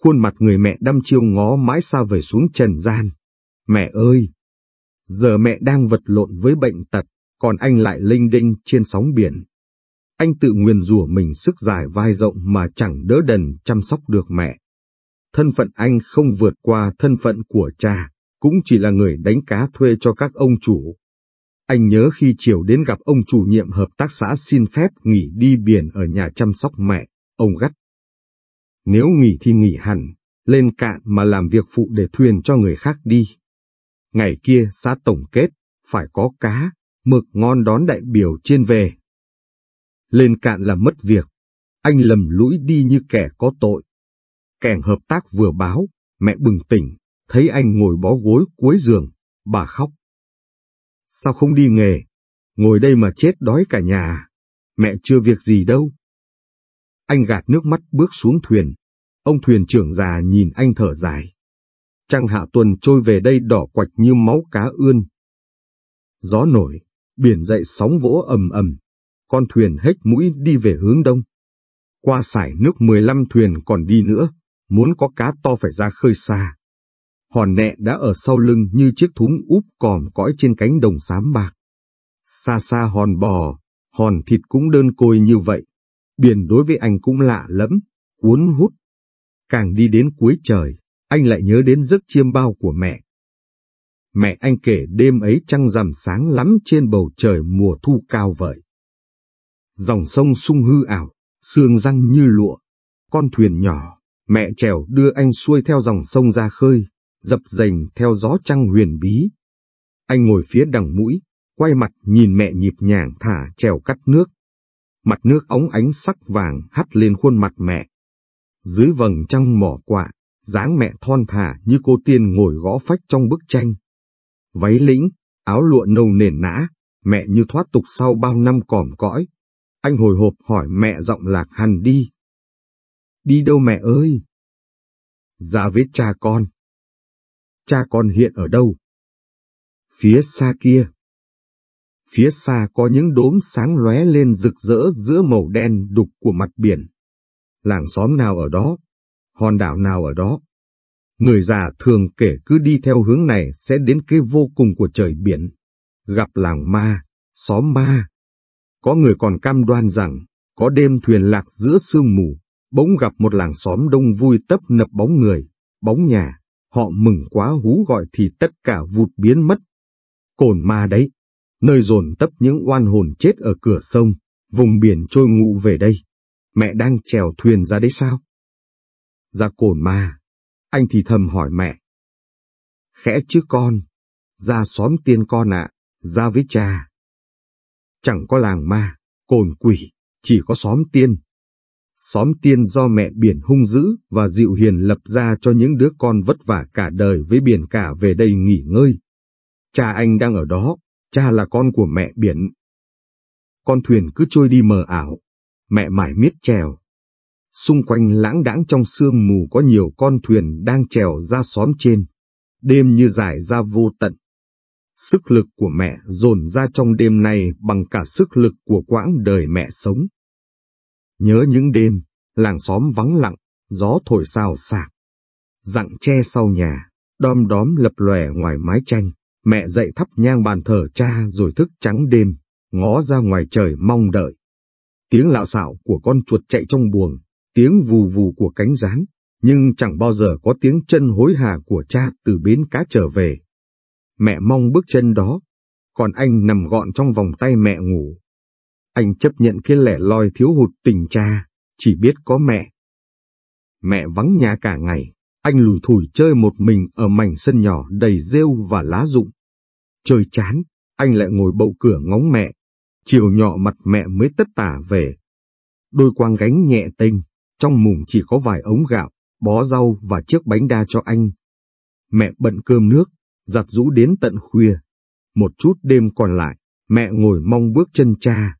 Khuôn mặt người mẹ đăm chiêu ngó mãi xa về xuống trần gian. Mẹ ơi, Giờ mẹ đang vật lộn với bệnh tật, còn anh lại linh đinh trên sóng biển. Anh tự nguyền rủa mình sức dài vai rộng mà chẳng đỡ đần chăm sóc được mẹ. Thân phận anh không vượt qua thân phận của cha, cũng chỉ là người đánh cá thuê cho các ông chủ. Anh nhớ khi chiều đến gặp ông chủ nhiệm hợp tác xã xin phép nghỉ đi biển ở nhà chăm sóc mẹ, ông gắt. Nếu nghỉ thì nghỉ hẳn, lên cạn mà làm việc phụ để thuyền cho người khác đi. Ngày kia xã tổng kết, phải có cá, mực ngon đón đại biểu trên về. Lên cạn là mất việc, anh lầm lũi đi như kẻ có tội. Kẻng hợp tác vừa báo, mẹ bừng tỉnh, thấy anh ngồi bó gối cuối giường, bà khóc. Sao không đi nghề, ngồi đây mà chết đói cả nhà, à? mẹ chưa việc gì đâu. Anh gạt nước mắt bước xuống thuyền, ông thuyền trưởng già nhìn anh thở dài. Trăng hạ tuần trôi về đây đỏ quạch như máu cá ươn. Gió nổi, biển dậy sóng vỗ ầm ầm, con thuyền hếch mũi đi về hướng đông. Qua sải nước 15 thuyền còn đi nữa, muốn có cá to phải ra khơi xa. Hòn nẹ đã ở sau lưng như chiếc thúng úp còm cõi trên cánh đồng xám bạc. Xa xa hòn bò, hòn thịt cũng đơn côi như vậy. Biển đối với anh cũng lạ lẫm, cuốn hút. Càng đi đến cuối trời, anh lại nhớ đến giấc chiêm bao của mẹ. Mẹ anh kể đêm ấy trăng rằm sáng lắm trên bầu trời mùa thu cao vời. Dòng sông sung hư ảo, sương răng như lụa, con thuyền nhỏ, mẹ trèo đưa anh xuôi theo dòng sông ra khơi, dập dềnh theo gió trăng huyền bí. Anh ngồi phía đằng mũi, quay mặt nhìn mẹ nhịp nhàng thả trèo cắt nước. Mặt nước óng ánh sắc vàng hắt lên khuôn mặt mẹ. Dưới vầng trăng mỏ quạ, dáng mẹ thon thả như cô tiên ngồi gõ phách trong bức tranh. Váy lĩnh, áo lụa nâu nền nã, mẹ như thoát tục sau bao năm còm cõi. Anh hồi hộp hỏi mẹ giọng lạc hằn đi. Đi đâu mẹ ơi? Ra với cha con. Cha con hiện ở đâu? Phía xa kia. Phía xa có những đốm sáng lóe lên rực rỡ giữa màu đen đục của mặt biển. Làng xóm nào ở đó hòn đảo nào ở đó. Người già thường kể cứ đi theo hướng này sẽ đến cái vô cùng của trời biển, gặp làng ma, xóm ma. Có người còn cam đoan rằng, có đêm thuyền lạc giữa sương mù, bỗng gặp một làng xóm đông vui tấp nập bóng người, bóng nhà, họ mừng quá hú gọi thì tất cả vụt biến mất. Cồn ma đấy, nơi dồn tấp những oan hồn chết ở cửa sông, vùng biển trôi ngụ về đây. Mẹ đang chèo thuyền ra đấy sao? Ra cồn ma, Anh thì thầm hỏi mẹ. Khẽ chứ con. Ra xóm tiên con ạ. ra với cha. Chẳng có làng ma, cồn quỷ, chỉ có xóm tiên. Xóm tiên do mẹ biển hung dữ và dịu hiền lập ra cho những đứa con vất vả cả đời với biển cả về đây nghỉ ngơi. Cha anh đang ở đó, cha là con của mẹ biển. Con thuyền cứ trôi đi mờ ảo, mẹ mải miết trèo, Xung quanh lãng đãng trong sương mù có nhiều con thuyền đang trèo ra xóm trên. Đêm như dài ra vô tận. Sức lực của mẹ dồn ra trong đêm này bằng cả sức lực của quãng đời mẹ sống. Nhớ những đêm, làng xóm vắng lặng, gió thổi xào xạc. Dặng tre sau nhà, đom đóm lập lòe ngoài mái tranh. Mẹ dậy thắp nhang bàn thờ cha rồi thức trắng đêm, ngó ra ngoài trời mong đợi. Tiếng lạo xạo của con chuột chạy trong buồng, tiếng vù vù của cánh rán, nhưng chẳng bao giờ có tiếng chân hối hả của cha từ bến cá trở về. Mẹ mong bước chân đó, còn anh nằm gọn trong vòng tay mẹ ngủ. Anh chấp nhận cái lẻ loi thiếu hụt tình cha, chỉ biết có mẹ. Mẹ vắng nhà cả ngày, anh lủi thủi chơi một mình ở mảnh sân nhỏ đầy rêu và lá rụng. trời chán, anh lại ngồi bậu cửa ngóng mẹ, chiều nhỏ mặt mẹ mới tất tả về. Đôi quang gánh nhẹ tinh, trong mùng chỉ có vài ống gạo, bó rau và chiếc bánh đa cho anh. Mẹ bận cơm nước, giặt rũ đến tận khuya. Một chút đêm còn lại, mẹ ngồi mong bước chân cha.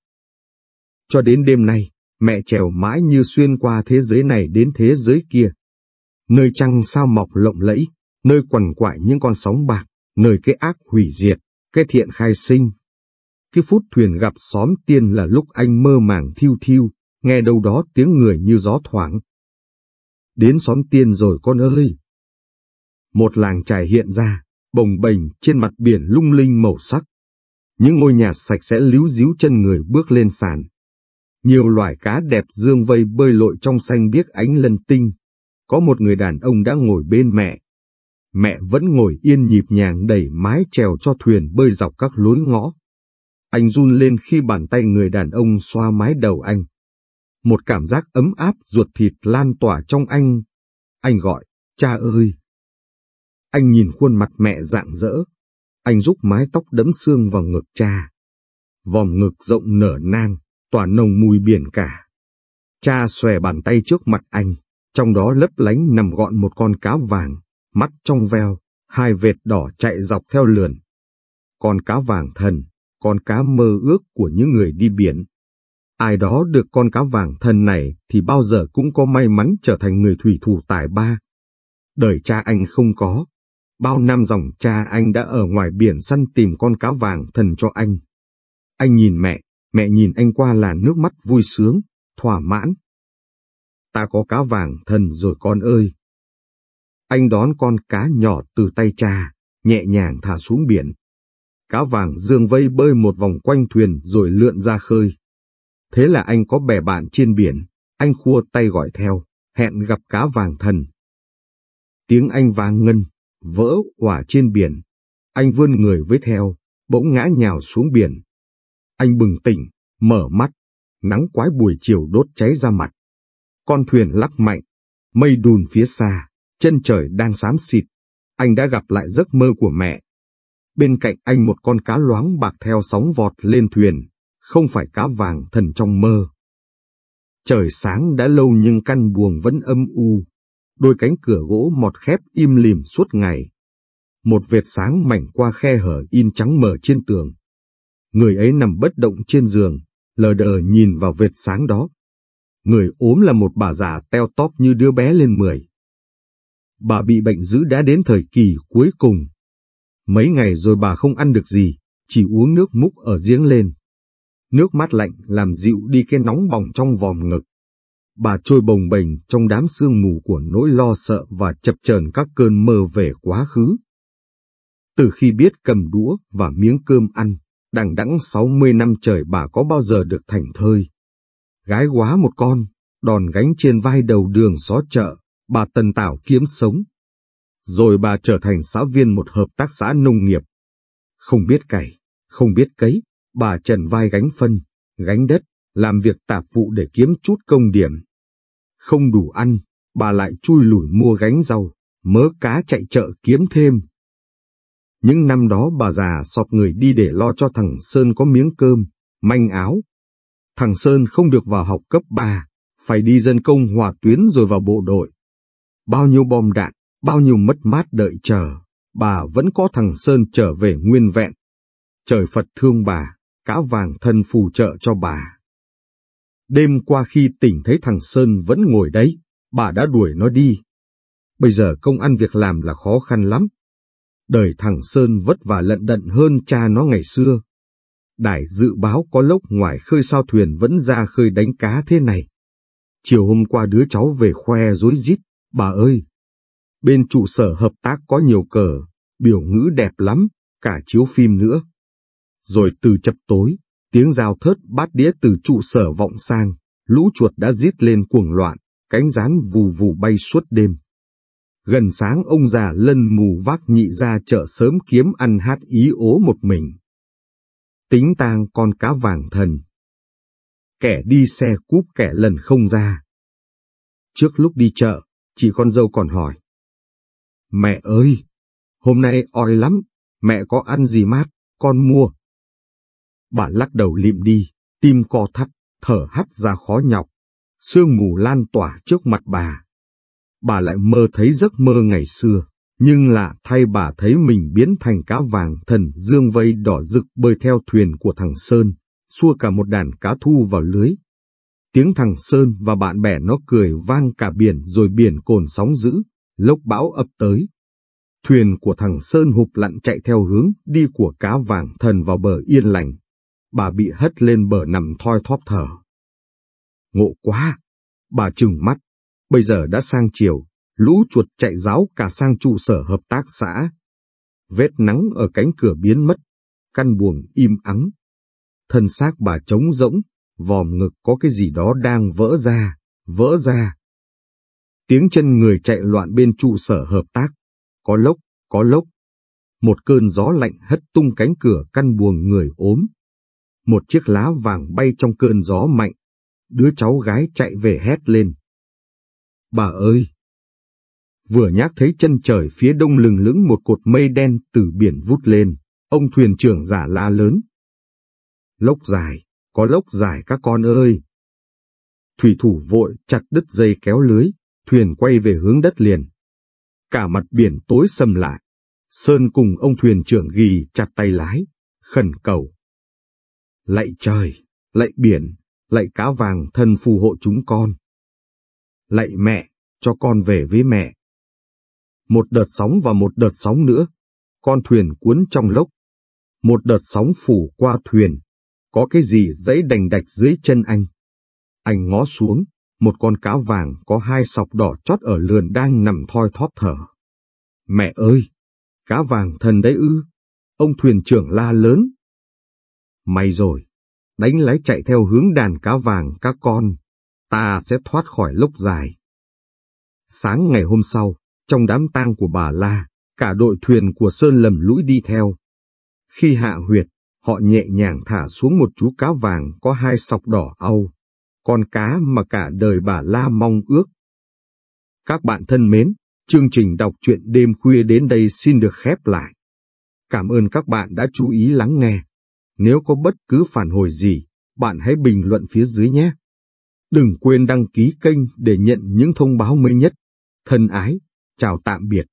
Cho đến đêm nay, mẹ trèo mãi như xuyên qua thế giới này đến thế giới kia. Nơi trăng sao mọc lộng lẫy, nơi quằn quại những con sóng bạc, nơi cái ác hủy diệt, cái thiện khai sinh. Cái phút thuyền gặp xóm tiên là lúc anh mơ màng thiêu thiêu, nghe đâu đó tiếng người như gió thoảng. Đến xóm tiên rồi con ơi! Một làng trải hiện ra, bồng bềnh trên mặt biển lung linh màu sắc. Những ngôi nhà sạch sẽ líu díu chân người bước lên sàn. Nhiều loài cá đẹp dương vây bơi lội trong xanh biếc ánh lân tinh. Có một người đàn ông đã ngồi bên mẹ. Mẹ vẫn ngồi yên nhịp nhàng đẩy mái chèo cho thuyền bơi dọc các lối ngõ. Anh run lên khi bàn tay người đàn ông xoa mái đầu anh. Một cảm giác ấm áp ruột thịt lan tỏa trong anh. Anh gọi, cha ơi! Anh nhìn khuôn mặt mẹ rạng rỡ. Anh rúc mái tóc đẫm xương vào ngực cha. Vòng ngực rộng nở nang, tỏa nồng mùi biển cả. Cha xòe bàn tay trước mặt anh, trong đó lấp lánh nằm gọn một con cá vàng, mắt trong veo, hai vệt đỏ chạy dọc theo lườn. Con cá vàng thần, con cá mơ ước của những người đi biển. Ai đó được con cá vàng thần này thì bao giờ cũng có may mắn trở thành người thủy thủ tài ba. Đời cha anh không có. Bao năm dòng cha anh đã ở ngoài biển săn tìm con cá vàng thần cho anh. Anh nhìn mẹ, mẹ nhìn anh qua là nước mắt vui sướng, thỏa mãn. Ta có cá vàng thần rồi con ơi. Anh đón con cá nhỏ từ tay cha, nhẹ nhàng thả xuống biển. Cá vàng dương vây bơi một vòng quanh thuyền rồi lượn ra khơi. Thế là anh có bè bạn trên biển, anh khua tay gọi theo, hẹn gặp cá vàng thần. Tiếng anh vang ngân, vỡ quả trên biển. Anh vươn người với theo, bỗng ngã nhào xuống biển. Anh bừng tỉnh, mở mắt, nắng quái buổi chiều đốt cháy ra mặt. Con thuyền lắc mạnh, mây đùn phía xa, chân trời đang xám xịt. Anh đã gặp lại giấc mơ của mẹ. Bên cạnh anh một con cá loáng bạc theo sóng vọt lên thuyền, không phải cá vàng thần trong mơ. Trời sáng đã lâu nhưng căn buồng vẫn âm u, đôi cánh cửa gỗ mọt khép im lìm suốt ngày. Một vệt sáng mảnh qua khe hở in trắng mờ trên tường. Người ấy nằm bất động trên giường, lờ đờ nhìn vào vệt sáng đó. Người ốm là một bà già teo tóp như đứa bé lên mười. Bà bị bệnh dữ đã đến thời kỳ cuối cùng. Mấy ngày rồi bà không ăn được gì, chỉ uống nước múc ở giếng lên. Nước mát lạnh làm dịu đi cái nóng bỏng trong vòm ngực. Bà trôi bồng bềnh trong đám sương mù của nỗi lo sợ và chập chờn các cơn mơ về quá khứ. Từ khi biết cầm đũa và miếng cơm ăn, đằng đẵng 60 năm trời bà có bao giờ được thành thơi. Gái quá một con, đòn gánh trên vai đầu đường xó chợ, bà tần tảo kiếm sống. Rồi bà trở thành xã viên một hợp tác xã nông nghiệp. Không biết cày, không biết cấy, bà Trần vai gánh phân, gánh đất, làm việc tạp vụ để kiếm chút công điểm. Không đủ ăn, bà lại chui lủi mua gánh rau, mớ cá chạy chợ kiếm thêm. Những năm đó bà già sọt người đi để lo cho thằng Sơn có miếng cơm, manh áo. Thằng Sơn không được vào học cấp 3, phải đi dân công hòa tuyến rồi vào bộ đội. Bao nhiêu bom đạn, bao nhiêu mất mát đợi chờ, bà vẫn có thằng Sơn trở về nguyên vẹn. Trời Phật thương bà cá vàng thần phù trợ cho bà. Đêm qua khi tỉnh thấy thằng Sơn vẫn ngồi đấy, bà đã đuổi nó đi. Bây giờ công ăn việc làm là khó khăn lắm. Đời thằng Sơn vất vả lận đận hơn cha nó ngày xưa. Đài dự báo có lốc ngoài khơi sao thuyền vẫn ra khơi đánh cá thế này. Chiều hôm qua đứa cháu về khoe rối rít, bà ơi. Bên trụ sở hợp tác có nhiều cờ, biểu ngữ đẹp lắm, cả chiếu phim nữa. Rồi từ chập tối, tiếng giao thớt bát đĩa từ trụ sở vọng sang, lũ chuột đã giết lên cuồng loạn, cánh rán vù vù bay suốt đêm. Gần sáng ông già lân mù vác nhị ra chợ sớm kiếm ăn hát ý ố một mình. Tính tang con cá vàng thần. Kẻ đi xe cúp kẻ lần không ra. Trước lúc đi chợ, chị con dâu còn hỏi. Mẹ ơi, hôm nay oi lắm, mẹ có ăn gì mát, con mua. Bà lắc đầu lịm đi, tim co thắt, thở hắt ra khó nhọc. Sương mù lan tỏa trước mặt bà. Bà lại mơ thấy giấc mơ ngày xưa, nhưng lạ thay bà thấy mình biến thành cá vàng thần dương vây đỏ rực bơi theo thuyền của thằng Sơn, xua cả một đàn cá thu vào lưới. Tiếng thằng Sơn và bạn bè nó cười vang cả biển rồi biển cồn sóng dữ, lốc bão ập tới. Thuyền của thằng Sơn hụp lặn chạy theo hướng đi của cá vàng thần vào bờ yên lành, bà bị hất lên bờ nằm thoi thóp thở. Ngộ quá! Bà trừng mắt, bây giờ đã sang chiều, lũ chuột chạy ráo cả sang trụ sở hợp tác xã. Vết nắng ở cánh cửa biến mất, căn buồng im ắng. Thân xác bà trống rỗng, vòm ngực có cái gì đó đang vỡ ra, vỡ ra. Tiếng chân người chạy loạn bên trụ sở hợp tác, có lốc, có lốc. Một cơn gió lạnh hất tung cánh cửa căn buồng người ốm, một chiếc lá vàng bay trong cơn gió mạnh. Đứa cháu gái chạy về hét lên. Bà ơi! Vừa nhác thấy chân trời phía đông lừng lững một cột mây đen từ biển vút lên, ông thuyền trưởng giả la lớn. Lốc dài, có lốc dài các con ơi! Thủy thủ vội chặt đứt dây kéo lưới, thuyền quay về hướng đất liền. Cả mặt biển tối sầm lại, Sơn cùng ông thuyền trưởng ghi chặt tay lái, khẩn cầu lạy trời, lạy biển, lạy cá vàng thân phù hộ chúng con. Lạy mẹ, cho con về với mẹ. Một đợt sóng và một đợt sóng nữa, con thuyền cuốn trong lốc. Một đợt sóng phủ qua thuyền, có cái gì dãy đành đạch dưới chân anh. Anh ngó xuống, một con cá vàng có hai sọc đỏ chót ở lườn đang nằm thoi thóp thở. Mẹ ơi! Cá vàng thần đấy ư! Ông thuyền trưởng la lớn, May rồi, đánh lái chạy theo hướng đàn cá vàng các con, ta sẽ thoát khỏi lốc dài. Sáng ngày hôm sau, trong đám tang của bà La, cả đội thuyền của Sơn lầm lũi đi theo. Khi hạ huyệt, họ nhẹ nhàng thả xuống một chú cá vàng có hai sọc đỏ âu, con cá mà cả đời bà La mong ước. Các bạn thân mến, chương trình đọc truyện đêm khuya đến đây xin được khép lại. Cảm ơn các bạn đã chú ý lắng nghe. Nếu có bất cứ phản hồi gì, bạn hãy bình luận phía dưới nhé. Đừng quên đăng ký kênh để nhận những thông báo mới nhất. Thân ái, chào tạm biệt.